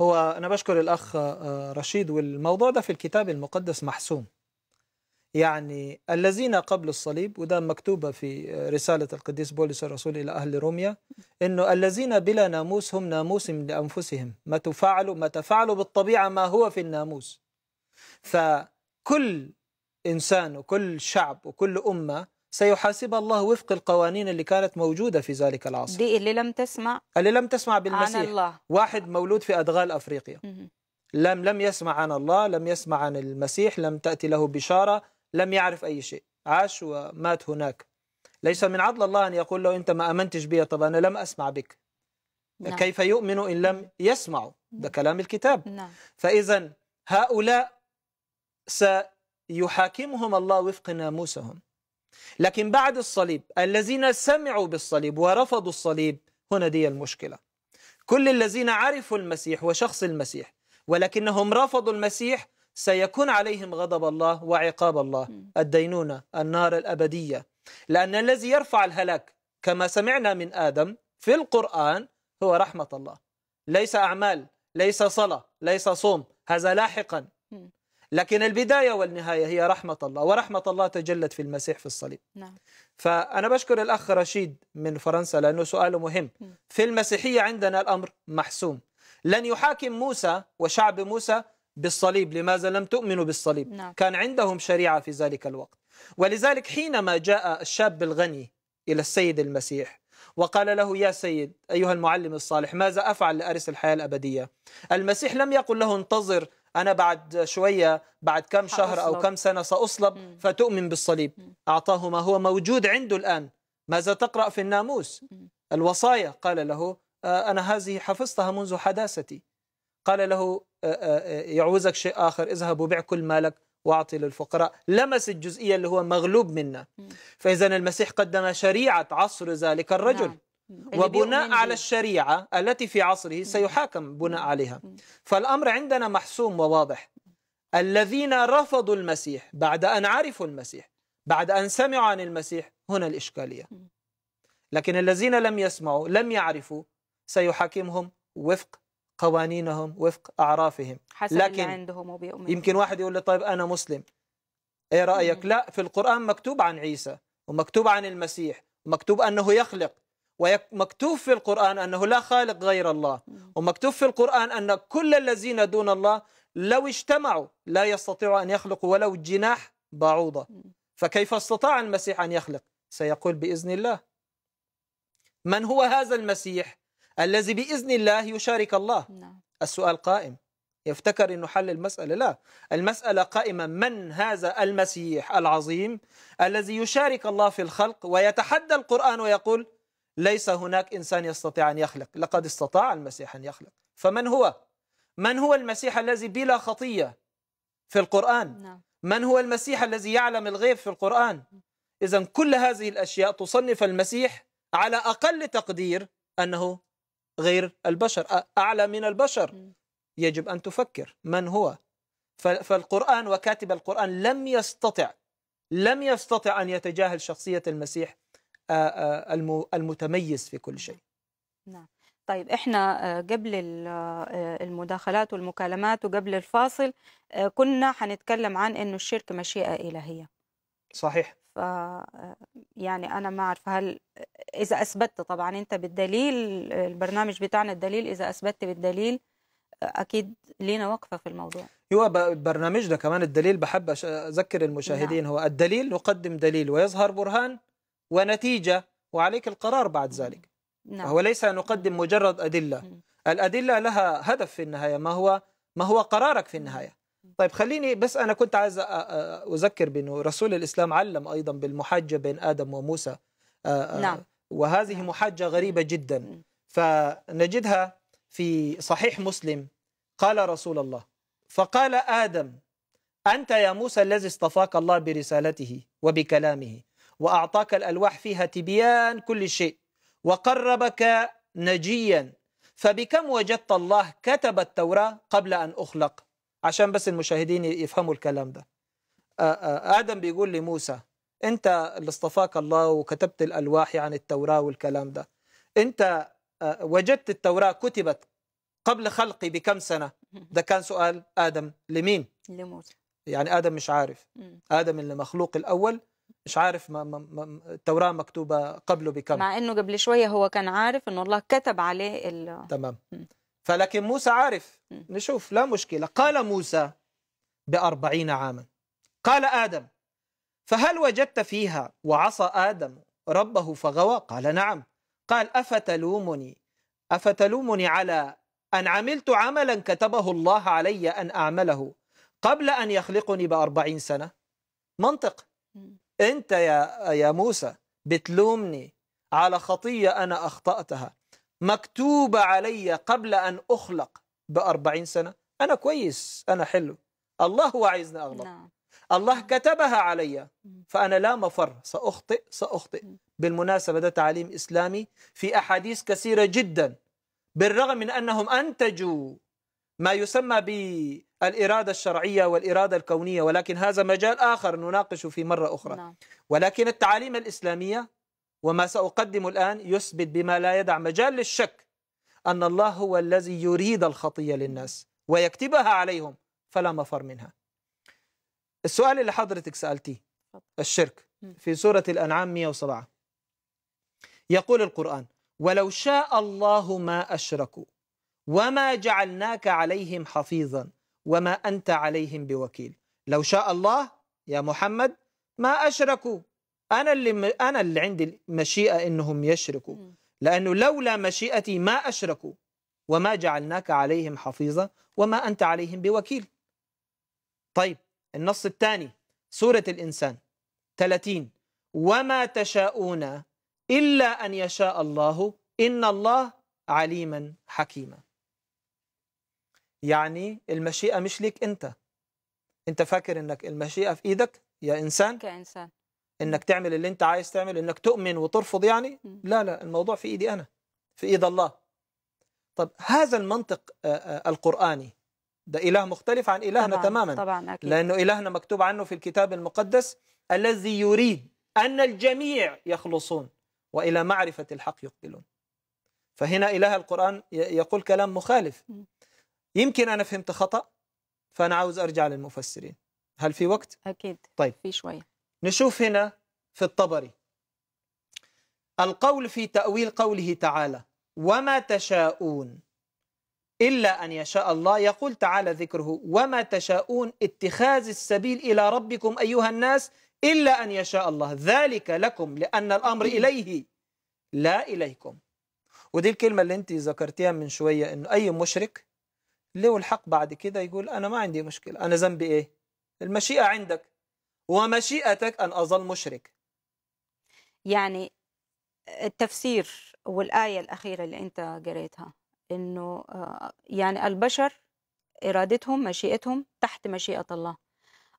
هو انا بشكر الاخ آه، رشيد والموضوع ده في الكتاب المقدس محسوم يعني الذين قبل الصليب وده مكتوبة في رسالة القديس بولس الرسول إلى أهل روميا إنه الذين بلا ناموس هم ناموس لأنفسهم ما تفعلوا ما تفعلوا بالطبيعة ما هو في الناموس فكل إنسان وكل شعب وكل أمة سيحاسب الله وفق القوانين اللي كانت موجودة في ذلك العصر دي اللي لم تسمع اللي لم تسمع بالمسيح عن الله. واحد مولود في أدغال أفريقيا لم لم يسمع عن الله لم يسمع عن المسيح لم تأتي له بشارة لم يعرف أي شيء عاش ومات هناك ليس من عدل الله أن يقول له أنت ما أمنتش بي طب أنا لم أسمع بك نعم. كيف يؤمن إن لم يسمعوا نعم. ده كلام الكتاب نعم. فإذا هؤلاء سيحاكمهم الله وفق ناموسهم لكن بعد الصليب الذين سمعوا بالصليب ورفضوا الصليب هنا دي المشكلة كل الذين عرفوا المسيح وشخص المسيح ولكنهم رفضوا المسيح سيكون عليهم غضب الله وعقاب الله الدينونة النار الأبدية لأن الذي يرفع الهلاك كما سمعنا من آدم في القرآن هو رحمة الله ليس أعمال ليس صلاة ليس صوم هذا لاحقا لكن البداية والنهاية هي رحمة الله ورحمة الله تجلت في المسيح في الصليب نعم. فأنا بشكر الأخ رشيد من فرنسا لأنه سؤاله مهم في المسيحية عندنا الأمر محسوم لن يحاكم موسى وشعب موسى بالصليب لماذا لم تؤمنوا بالصليب نعم. كان عندهم شريعة في ذلك الوقت ولذلك حينما جاء الشاب الغني إلى السيد المسيح وقال له يا سيد أيها المعلم الصالح ماذا أفعل لأرس الحياة الأبدية المسيح لم يقل له انتظر أنا بعد شوية بعد كم شهر أو كم سنة سأصلب فتؤمن بالصليب أعطاه ما هو موجود عنده الآن ماذا تقرأ في الناموس الوصايا قال له آه، أنا هذه حفظتها منذ حداثتي قال له آه، آه، آه، يعوزك شيء آخر اذهب وبيع كل مالك واعطي للفقراء لمس الجزئية اللي هو مغلوب منا فإذا المسيح قدم شريعة عصر ذلك الرجل نعم. وبناء على الشريعة التي في عصره سيحاكم بناء عليها فالأمر عندنا محسوم وواضح الذين رفضوا المسيح بعد أن عرفوا المسيح بعد أن سمعوا عن المسيح هنا الإشكالية لكن الذين لم يسمعوا لم يعرفوا سيحاكمهم وفق قوانينهم وفق أعرافهم حسب لكن اللي عندهم وبيؤمنهم يمكن واحد يقول لي طيب أنا مسلم إيه رأيك؟ مم. لا في القرآن مكتوب عن عيسى ومكتوب عن المسيح ومكتوب أنه يخلق ومكتوب في القرآن أنه لا خالق غير الله ومكتوب في القرآن أن كل الذين دون الله لو اجتمعوا لا يستطيعوا أن يخلقوا ولو جناح بعوضة فكيف استطاع المسيح أن يخلق؟ سيقول بإذن الله من هو هذا المسيح؟ الذي بإذن الله يشارك الله نعم. السؤال قائم يفتكر أنه حل المسألة لا المسألة قائمة من هذا المسيح العظيم الذي يشارك الله في الخلق ويتحدى القرآن ويقول ليس هناك إنسان يستطيع أن يخلق لقد استطاع المسيح أن يخلق فمن هو؟ من هو المسيح الذي بلا خطية في القرآن؟ نعم. من هو المسيح الذي يعلم الغيب في القرآن؟ إذا كل هذه الأشياء تصنف المسيح على أقل تقدير أنه غير البشر أعلى من البشر يجب أن تفكر من هو فالقرآن وكاتب القرآن لم يستطع لم يستطع أن يتجاهل شخصية المسيح المتميز في كل شيء نعم طيب احنا قبل المداخلات والمكالمات وقبل الفاصل كنا حنتكلم عن انه الشرك مشيئه الهيه صحيح يعني انا ما اعرف هل اذا اثبتت طبعا انت بالدليل البرنامج بتاعنا الدليل اذا اثبتت بالدليل اكيد لينا وقفه في الموضوع هو برنامجنا كمان الدليل بحب اذكر المشاهدين نعم. هو الدليل نقدم دليل ويظهر برهان ونتيجه وعليك القرار بعد ذلك نعم. هو ليس نقدم مجرد ادله الادله لها هدف في النهايه ما هو ما هو قرارك في النهايه طيب خليني بس أنا كنت عايز أذكر بأنه رسول الإسلام علم أيضا بالمحاجة بين آدم وموسى نعم وهذه نعم. محاجة غريبة جدا فنجدها في صحيح مسلم قال رسول الله فقال آدم أنت يا موسى الذي اصطفاك الله برسالته وبكلامه وأعطاك الألواح فيها تبيان كل شيء وقربك نجيا فبكم وجدت الله كتب التوراة قبل أن أخلق عشان بس المشاهدين يفهموا الكلام ده آه، آه، آدم بيقول لموسى أنت اللي اصطفاك الله وكتبت الألواح عن يعني التوراة والكلام ده أنت آه، وجدت التوراة كتبت قبل خلقي بكم سنة ده كان سؤال آدم لمين لموسى يعني آدم مش عارف آدم اللي مخلوق الأول مش عارف ما ما ما التوراة مكتوبة قبله بكم مع أنه قبل شوية هو كان عارف أنه الله كتب عليه ال... تمام فلكن موسى عارف نشوف لا مشكلة قال موسى بأربعين عاما قال آدم فهل وجدت فيها وعصى آدم ربه فغوى قال نعم قال أفتلومني أفتلومني على أن عملت عملا كتبه الله علي أن أعمله قبل أن يخلقني بأربعين سنة منطق أنت يا, يا موسى بتلومني على خطية أنا أخطأتها مكتوبة علي قبل أن أخلق بأربعين سنة أنا كويس أنا حلو الله هو عايزني أغلط نعم. الله نعم. كتبها علي فأنا لا مفر سأخطئ سأخطئ بالمناسبة ده تعليم إسلامي في أحاديث كثيرة جدا بالرغم من أنهم أنتجوا ما يسمى بالإرادة الشرعية والإرادة الكونية ولكن هذا مجال آخر نناقشه في مرة أخرى نعم. ولكن التعاليم الإسلامية وما سأقدم الآن يثبت بما لا يدع مجال للشك أن الله هو الذي يريد الخطية للناس ويكتبها عليهم فلا مفر منها السؤال اللي حضرتك سألتيه الشرك في سورة الأنعام 107 يقول القرآن ولو شاء الله ما أشركوا وما جعلناك عليهم حفيظا وما أنت عليهم بوكيل لو شاء الله يا محمد ما أشركوا انا اللي انا اللي عندي مشيئه انهم يشركوا لانه لولا مشيئتي ما اشركوا وما جعلناك عليهم حفيظا وما انت عليهم بوكيل طيب النص الثاني سوره الانسان 30 وما تشاءون الا ان يشاء الله ان الله عليما حكيما يعني المشيئه مش ليك انت انت فاكر انك المشيئه في ايدك يا انسان كانسان انك تعمل اللي انت عايز تعمل انك تؤمن وترفض يعني لا لا الموضوع في ايدي انا في ايد الله طب هذا المنطق آه، آه، القراني ده اله مختلف عن الهنا طبعًا تماما طبعًا أكيد. لانه الهنا مكتوب عنه في الكتاب المقدس الذي يريد ان الجميع يخلصون والى معرفه الحق يقبلون فهنا اله القران يقول كلام مخالف يمكن انا فهمت خطا فانا عاوز ارجع للمفسرين هل في وقت اكيد طيب في شويه نشوف هنا في الطبري القول في تأويل قوله تعالى وما تشاءون إلا أن يشاء الله يقول تعالى ذكره وما تشاءون اتخاذ السبيل إلى ربكم أيها الناس إلا أن يشاء الله ذلك لكم لأن الأمر إليه لا إليكم ودي الكلمة اللي أنت ذكرتيها من شوية أنه أي مشرك له الحق بعد كده يقول أنا ما عندي مشكلة أنا ذنبي إيه المشيئة عندك ومشيئتك أن أظل مشرك يعني التفسير والآية الأخيرة اللي أنت قريتها إنه آه، يعني البشر إرادتهم مشيئتهم تحت مشيئة الله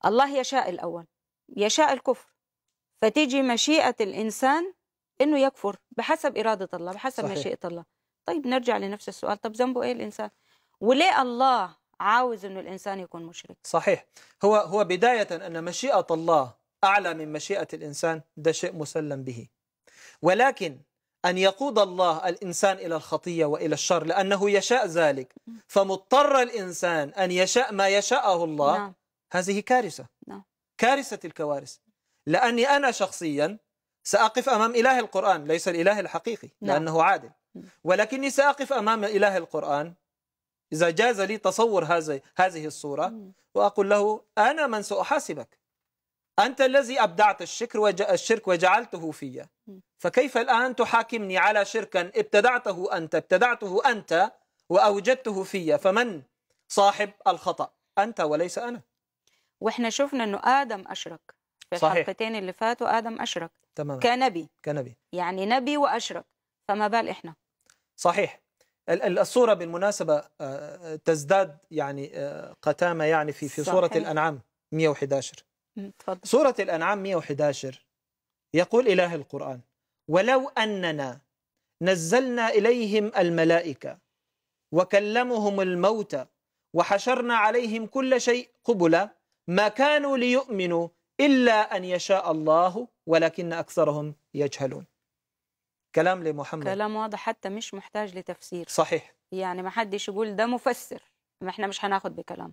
الله يشاء الأول يشاء الكفر فتيجي مشيئة الإنسان إنه يكفر بحسب إرادة الله بحسب صحيح. مشيئة الله طيب نرجع لنفس السؤال طب ذنبه إيه الإنسان وليه الله عاوز انه الانسان يكون مشرك صحيح هو هو بدايه ان مشيئه الله اعلى من مشيئه الانسان ده شيء مسلم به ولكن أن يقود الله الإنسان إلى الخطية وإلى الشر لأنه يشاء ذلك فمضطر الإنسان أن يشاء ما يشاءه الله نعم. هذه كارثة نعم. كارثة الكوارث لأني أنا شخصيا سأقف أمام إله القرآن ليس الإله الحقيقي نعم. لأنه عادل ولكني سأقف أمام إله القرآن إذا جاز لي تصور هذه هذه الصورة وأقول له أنا من سأحاسبك أنت الذي أبدعت الشكر الشرك وجعلته في فكيف الآن تحاكمني على شركا ابتدعته أنت ابتدعته أنت وأوجدته في فمن صاحب الخطأ أنت وليس أنا وإحنا شفنا أنه آدم أشرك في الحلقتين اللي فاتوا آدم أشرك تمام. كنبي كنبي يعني نبي وأشرك فما بال إحنا صحيح الصورة بالمناسبة آه، تزداد يعني آه، قتامة يعني في في سورة الأنعام 111 تفضل. سورة الأنعام 111 يقول إله القرآن ولو أننا نزلنا إليهم الملائكة وكلمهم الموتى وحشرنا عليهم كل شيء قبلا ما كانوا ليؤمنوا إلا أن يشاء الله ولكن أكثرهم يجهلون كلام لمحمد كلام واضح حتى مش محتاج لتفسير صحيح يعني ما حدش يقول ده مفسر ما احنا مش هناخد بكلام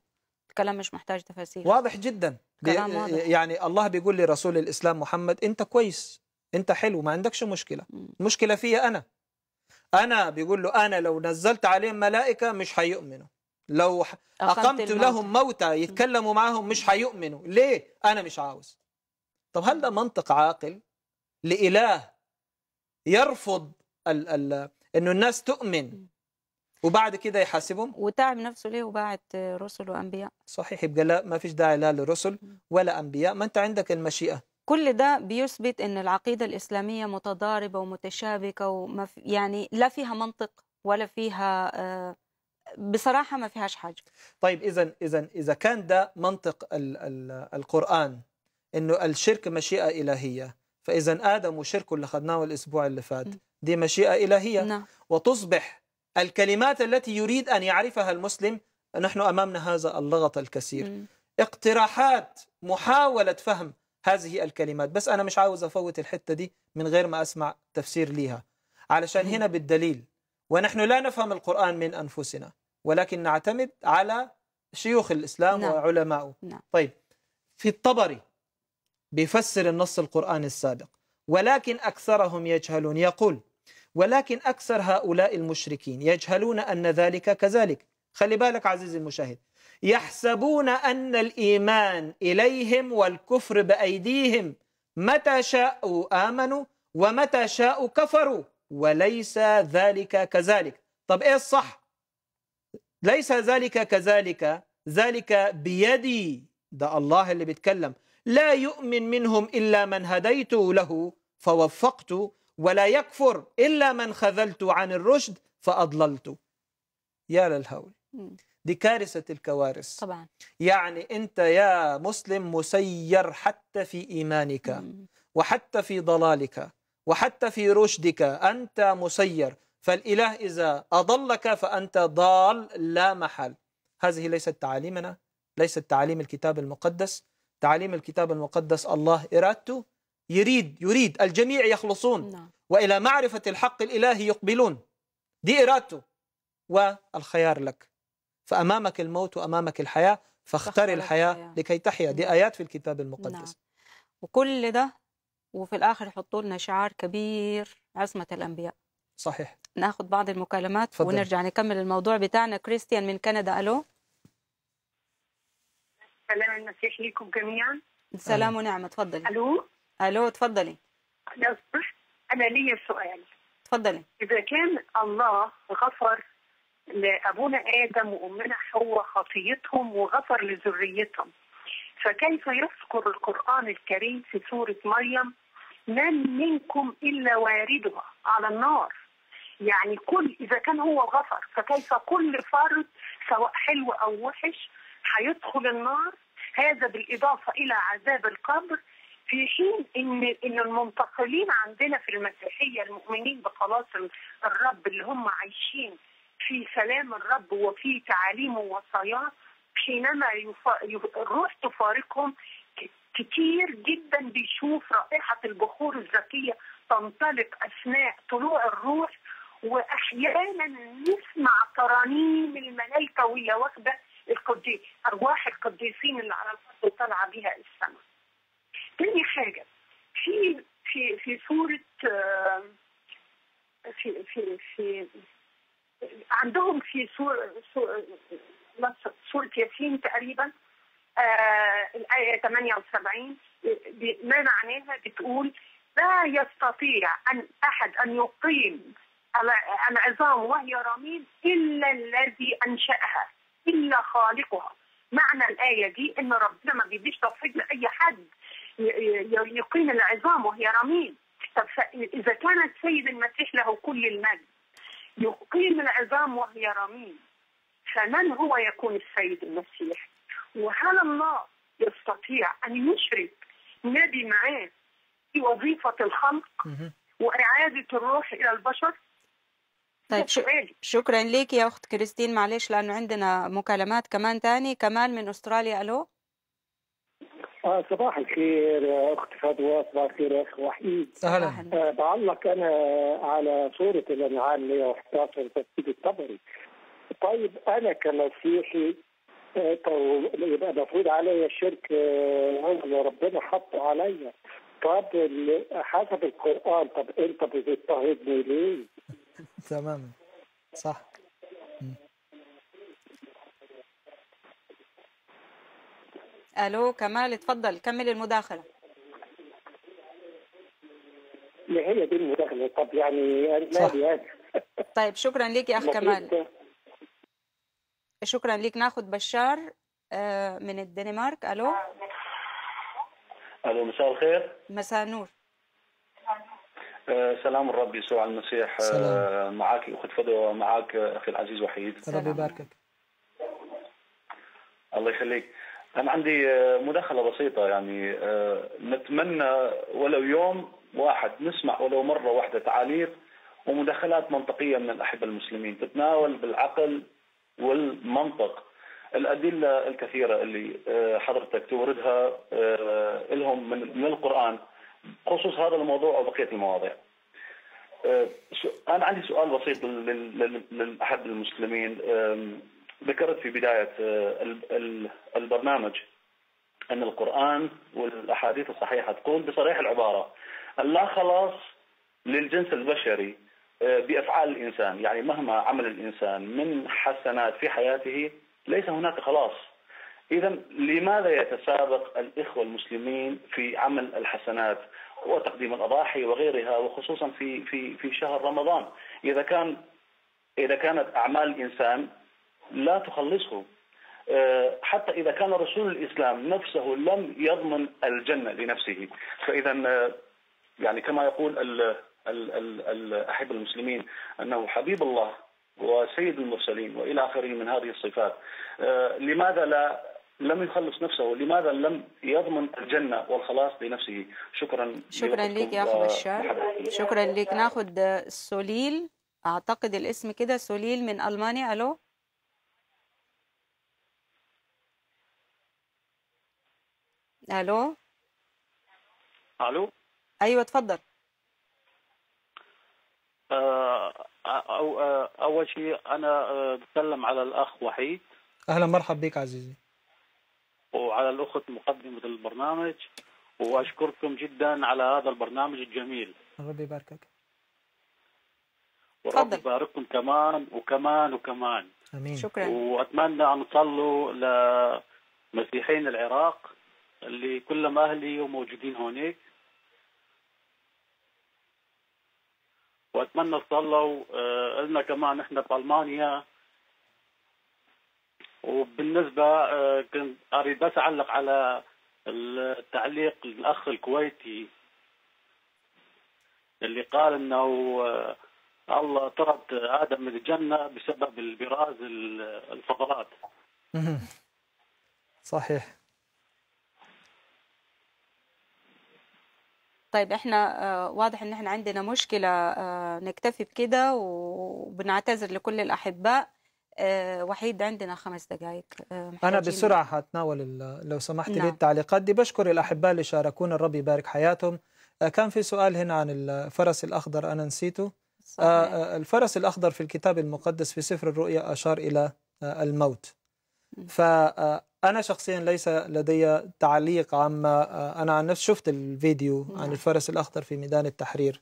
الكلام مش محتاج تفاسير واضح جدا كلام واضح. يعني الله بيقول لرسول الإسلام محمد أنت كويس أنت حلو ما عندكش مشكلة المشكلة فيا أنا أنا بيقول له أنا لو نزلت عليهم ملائكة مش هيؤمنوا لو أقمت لهم موتى يتكلموا معاهم مش هيؤمنوا ليه أنا مش عاوز طب هل ده منطق عاقل لإله يرفض ال ال انه الناس تؤمن وبعد كده يحاسبهم وتعب نفسه ليه وباعت رسل وانبياء صحيح يبقى لا ما فيش داعي لا لرسل ولا انبياء ما انت عندك المشيئه كل ده بيثبت ان العقيده الاسلاميه متضاربه ومتشابكه وما في يعني لا فيها منطق ولا فيها آه، بصراحه ما فيهاش حاجه طيب اذا اذا اذا كان ده منطق القران انه الشرك مشيئه الهيه فإذا آدم وشركه اللي خدناه الأسبوع اللي فات دي مشيئة إلهية نعم. وتصبح الكلمات التي يريد أن يعرفها المسلم نحن أمامنا هذا اللغط الكثير مم. اقتراحات محاولة فهم هذه الكلمات بس أنا مش عاوز أفوت الحتة دي من غير ما أسمع تفسير ليها علشان هنا بالدليل ونحن لا نفهم القرآن من أنفسنا ولكن نعتمد على شيوخ الإسلام نعم. وعلمائه نعم. طيب في الطبري بيفسر النص القرآن السابق ولكن أكثرهم يجهلون يقول ولكن أكثر هؤلاء المشركين يجهلون أن ذلك كذلك خلي بالك عزيزي المشاهد يحسبون أن الإيمان إليهم والكفر بأيديهم متى شاءوا آمنوا ومتى شاءوا كفروا وليس ذلك كذلك طب إيه الصح ليس ذلك كذلك ذلك بيدي ده الله اللي بيتكلم لا يؤمن منهم إلا من هديت له فوفقت ولا يكفر إلا من خذلت عن الرشد فأضللت يا للهول دي كارثة الكوارث طبعا يعني أنت يا مسلم مسير حتى في إيمانك وحتى في ضلالك وحتى في رشدك أنت مسير فالإله إذا أضلك فأنت ضال لا محل هذه ليست تعاليمنا ليست تعاليم الكتاب المقدس تعاليم الكتاب المقدس الله إرادته يريد يريد الجميع يخلصون نعم. وإلى معرفة الحق الإلهي يقبلون دي إرادته والخيار لك فأمامك الموت وأمامك الحياة فاختر الحياة, لكي تحيا دي نعم. آيات في الكتاب المقدس نعم. وكل ده وفي الآخر يحطوا لنا شعار كبير عصمة الأنبياء صحيح ناخذ بعض المكالمات فضل. ونرجع نكمل الموضوع بتاعنا كريستيان من كندا ألو سلام المسيح ليكم جميعا سلام ونعمة تفضلي ألو ألو تفضلي أنا ليا سؤال تفضلي إذا كان الله غفر لأبونا آدم وأمنا حواء خطيتهم وغفر لذريتهم فكيف يذكر القرآن الكريم في سورة مريم من منكم إلا واردها على النار يعني كل إذا كان هو غفر فكيف كل فرد سواء حلو أو وحش هيدخل النار هذا بالإضافة إلى عذاب القبر في حين ان ان المنتقلين عندنا في المسيحيه المؤمنين بخلاص الرب اللي هم عايشين في سلام الرب وفي تعاليمه ووصاياه حينما الروح تفارقهم كتير جدا بيشوف رائحه البخور الذكيه تنطلق اثناء طلوع الروح واحيانا نسمع ترانيم الملائكه وهي واخده القديس أرواح القديسين اللي على الأرض طالعة بها السماء تاني حاجة في في في سورة آه، في في في عندهم في سورة سورة ياسين تقريبا آه الآية 78 ما معناها بتقول لا يستطيع أن أحد أن يقيم العظام وهي رميم إلا الذي أنشأها إلا خالقها معنى الآية دي إن ربنا ما بيديش توفيق لأي حد يقيم العظام وهي رميم طب إذا كانت سيد المسيح له كل المجد يقيم العظام وهي رميم فمن هو يكون السيد المسيح وهل الله يستطيع أن يشرك نبي معاه في وظيفة الخلق وإعادة الروح إلى البشر طيب [laughs] شكرا لك يا أخت كريستين معلش لأنه عندنا مكالمات كمان ثاني كمان من أستراليا ألو آه صباح الخير يا اخت فدوى صباح الخير يا اخ وحيد اهلا آه بعلق انا على سوره الانعام 111 تفسير الطبري طيب انا كمسيحي آه يبقى المفروض عليا الشرك اللي آه، ربنا حطه عليا طب حسب القران طب انت بتضطهدني ليه؟ تماما صح الو كمال اتفضل كمل المداخله هي دي المداخله طب يعني [laughs] طيب شكرا لك يا اخ كمال شكرا لك ناخذ بشار آه، من الدنمارك الو الو مساء الخير مساء النور آه، سلام الرب يسوع المسيح آه، سلام. معك اخت فدوى ومعك اخي العزيز وحيد ربي يباركك الله يخليك انا عندي آه، مداخله بسيطه يعني نتمنى ولو يوم واحد نسمع ولو مره واحده تعاليق ومداخلات منطقيه من الاحبه المسلمين تتناول بالعقل والمنطق الادله الكثيره اللي حضرتك توردها لهم من القران خصوص هذا الموضوع وبقيه المواضيع. أه، انا عندي سؤال بسيط لاحد المسلمين ذكرت في بدايه أه، البرنامج ان القران والاحاديث الصحيحه تقول بصريح العباره لا خلاص للجنس البشري أه، بافعال الانسان، يعني مهما عمل الانسان من حسنات في حياته ليس هناك خلاص إذا لماذا يتسابق الإخوة المسلمين في عمل الحسنات وتقديم الأضاحي وغيرها وخصوصا في في في شهر رمضان إذا كان إذا كانت أعمال الإنسان لا تخلصه آه، حتى إذا كان رسول الإسلام نفسه لم يضمن الجنة لنفسه فإذا آه، يعني كما يقول أحب المسلمين أنه حبيب الله وسيد المرسلين والى اخره من هذه الصفات. آه، لماذا لا لم يخلص نفسه لماذا لم يضمن الجنة والخلاص لنفسه شكرا شكرا لك يا أخو بشار شكرا لك ناخد سوليل أعتقد الاسم كده سوليل من ألمانيا ألو ألو ألو أيوة تفضل آه، آه، آه، أول شيء أنا بتكلم على الأخ وحيد أهلا مرحب بك عزيزي وعلى الأخت مقدمة البرنامج وأشكركم جدا على هذا البرنامج الجميل ربي يباركك وربي يبارككم كمان وكمان وكمان امين شكرا واتمنى ان تصلوا لمسيحيين العراق اللي كلهم اهلي وموجودين هونيك واتمنى تصلوا آه، لنا كمان احنا بالمانيا وبالنسبه آه، كنت اريد بس اعلق على التعليق الاخ الكويتي اللي قال انه آه، الله طرد ادم من الجنه بسبب البراز الفضلات صحيح طيب احنا آه، واضح ان احنا عندنا مشكله نكتفي بكده وبنعتذر لكل الاحباء آه، وحيد عندنا خمس دقائق آه، أنا بسرعة هتناول لو سمحت نعم. لي التعليقات دي بشكر الأحباء اللي شاركونا الرب يبارك حياتهم آه، كان في سؤال هنا عن الفرس الأخضر أنا نسيته صحيح. الفرس الأخضر في الكتاب المقدس في سفر الرؤيا أشار إلى الموت فأنا شخصيا ليس لدي تعليق عما أنا عن نفسي شفت الفيديو عن نعم. الفرس الأخضر في ميدان التحرير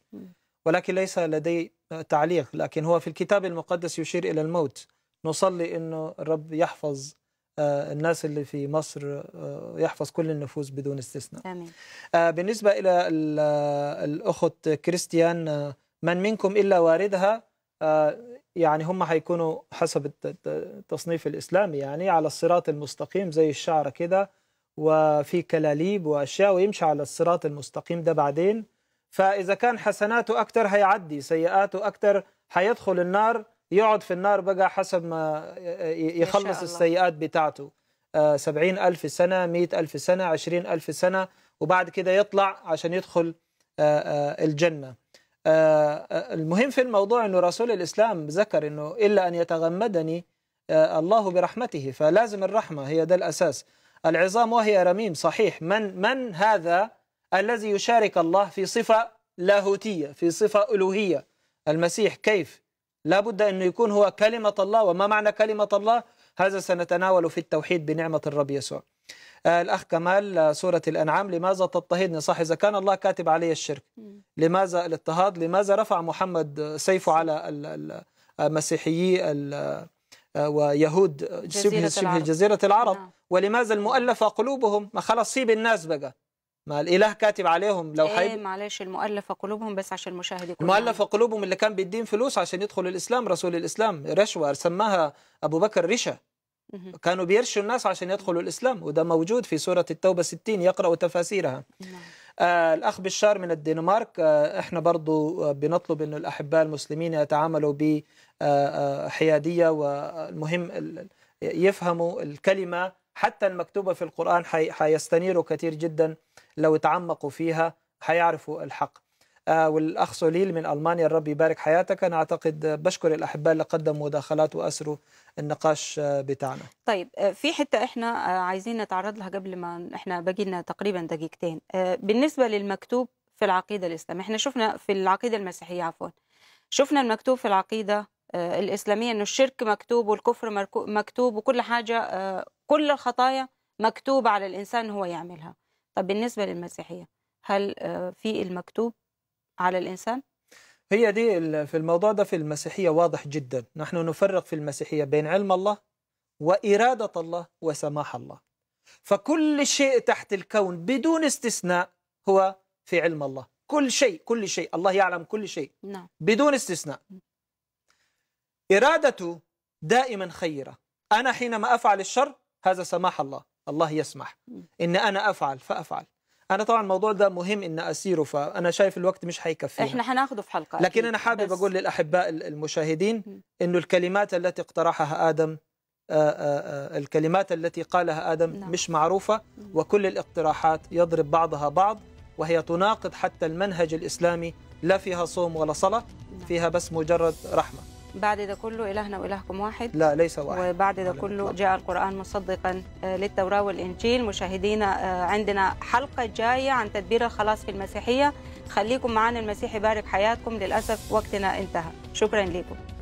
ولكن ليس لدي تعليق لكن هو في الكتاب المقدس يشير إلى الموت نصلي أنه الرب يحفظ آه، الناس اللي في مصر آه، يحفظ كل النفوس بدون استثناء آمين. آه، بالنسبة إلى الأخت كريستيان من منكم إلا واردها يعني هم هيكونوا حسب التصنيف الإسلامي يعني على الصراط المستقيم زي الشعر كده وفي كلاليب وأشياء ويمشي على الصراط المستقيم ده بعدين فإذا كان حسناته أكتر هيعدي سيئاته أكتر هيدخل النار يقعد في النار بقى حسب ما يخلص السيئات بتاعته آه، سبعين ألف سنة مئة ألف سنة عشرين ألف سنة وبعد كده يطلع عشان يدخل آه، آه، الجنة المهم في الموضوع أنه رسول الإسلام ذكر أنه إلا أن يتغمدني الله برحمته فلازم الرحمة هي ده الأساس العظام وهي رميم صحيح من من هذا الذي يشارك الله في صفة لاهوتية في صفة ألوهية المسيح كيف لا بد أنه يكون هو كلمة الله وما معنى كلمة الله هذا سنتناول في التوحيد بنعمة الرب يسوع آه، الأخ كمال آه، سورة الأنعام لماذا تضطهدني صح إذا كان الله كاتب علي الشرك لماذا الاضطهاد لماذا رفع محمد سيفه على المسيحيي آه، ويهود شبه جزيرة العرب نعم. ولماذا المؤلفة قلوبهم ما خلاص سيب الناس بقى ما الاله كاتب عليهم لو إيه، حيب معلش المؤلفه قلوبهم بس عشان المشاهد يكون المؤلفه قلوبهم اللي كان بيدين فلوس عشان يدخلوا الاسلام رسول الاسلام رشوه سماها ابو بكر رشا كانوا بيرشوا الناس عشان يدخلوا الاسلام وده موجود في سوره التوبه 60 يقرأ تفاسيرها نعم. آه الأخ بشار من الدنمارك آه إحنا برضو آه، بنطلب أن الأحباء المسلمين يتعاملوا بحيادية والمهم يفهموا الكلمة حتى المكتوبة في القرآن حيستنيروا كثير جدا لو تعمقوا فيها حيعرفوا الحق آه، والأخ سوليل من ألمانيا الرب يبارك حياتك أنا أعتقد بشكر الأحباء اللي قدموا مداخلات وأسروا النقاش آه، بتاعنا طيب آه، في حتة إحنا عايزين نتعرض لها قبل ما إحنا باقي لنا تقريبا دقيقتين بالنسبة للمكتوب في العقيدة الإسلامية إحنا شفنا في العقيدة المسيحية عفوا شفنا المكتوب في العقيدة آه، الإسلامية أنه الشرك مكتوب والكفر مكتوب وكل حاجة آه، كل الخطايا مكتوبة على الإنسان هو يعملها طب بالنسبة للمسيحية هل آه، في المكتوب على الإنسان؟ هي دي في الموضوع ده في المسيحية واضح جدا نحن نفرق في المسيحية بين علم الله وإرادة الله وسماح الله فكل شيء تحت الكون بدون استثناء هو في علم الله كل شيء كل شيء الله يعلم كل شيء نعم. بدون استثناء إرادته دائما خيرة أنا حينما أفعل الشر هذا سماح الله الله يسمح إن أنا أفعل فأفعل انا طبعا الموضوع ده مهم ان اسيره فانا شايف الوقت مش هيكفي احنا هناخده في حلقه لكن انا حابب اقول للاحباء المشاهدين انه الكلمات التي اقترحها ادم آآ آه، آآ آه، آه، الكلمات التي قالها ادم نعم. مش معروفه وكل الاقتراحات يضرب بعضها بعض وهي تناقض حتى المنهج الاسلامي لا فيها صوم ولا صلاه نعم. فيها بس مجرد رحمه بعد ده كله إلهنا وإلهكم واحد لا ليس واحد وبعد ده كله جاء القرآن مصدقا آه، للتوراة والإنجيل مشاهدينا آه، عندنا حلقة جاية عن تدبير الخلاص في المسيحية خليكم معنا المسيح يبارك حياتكم للأسف وقتنا انتهى شكرا لكم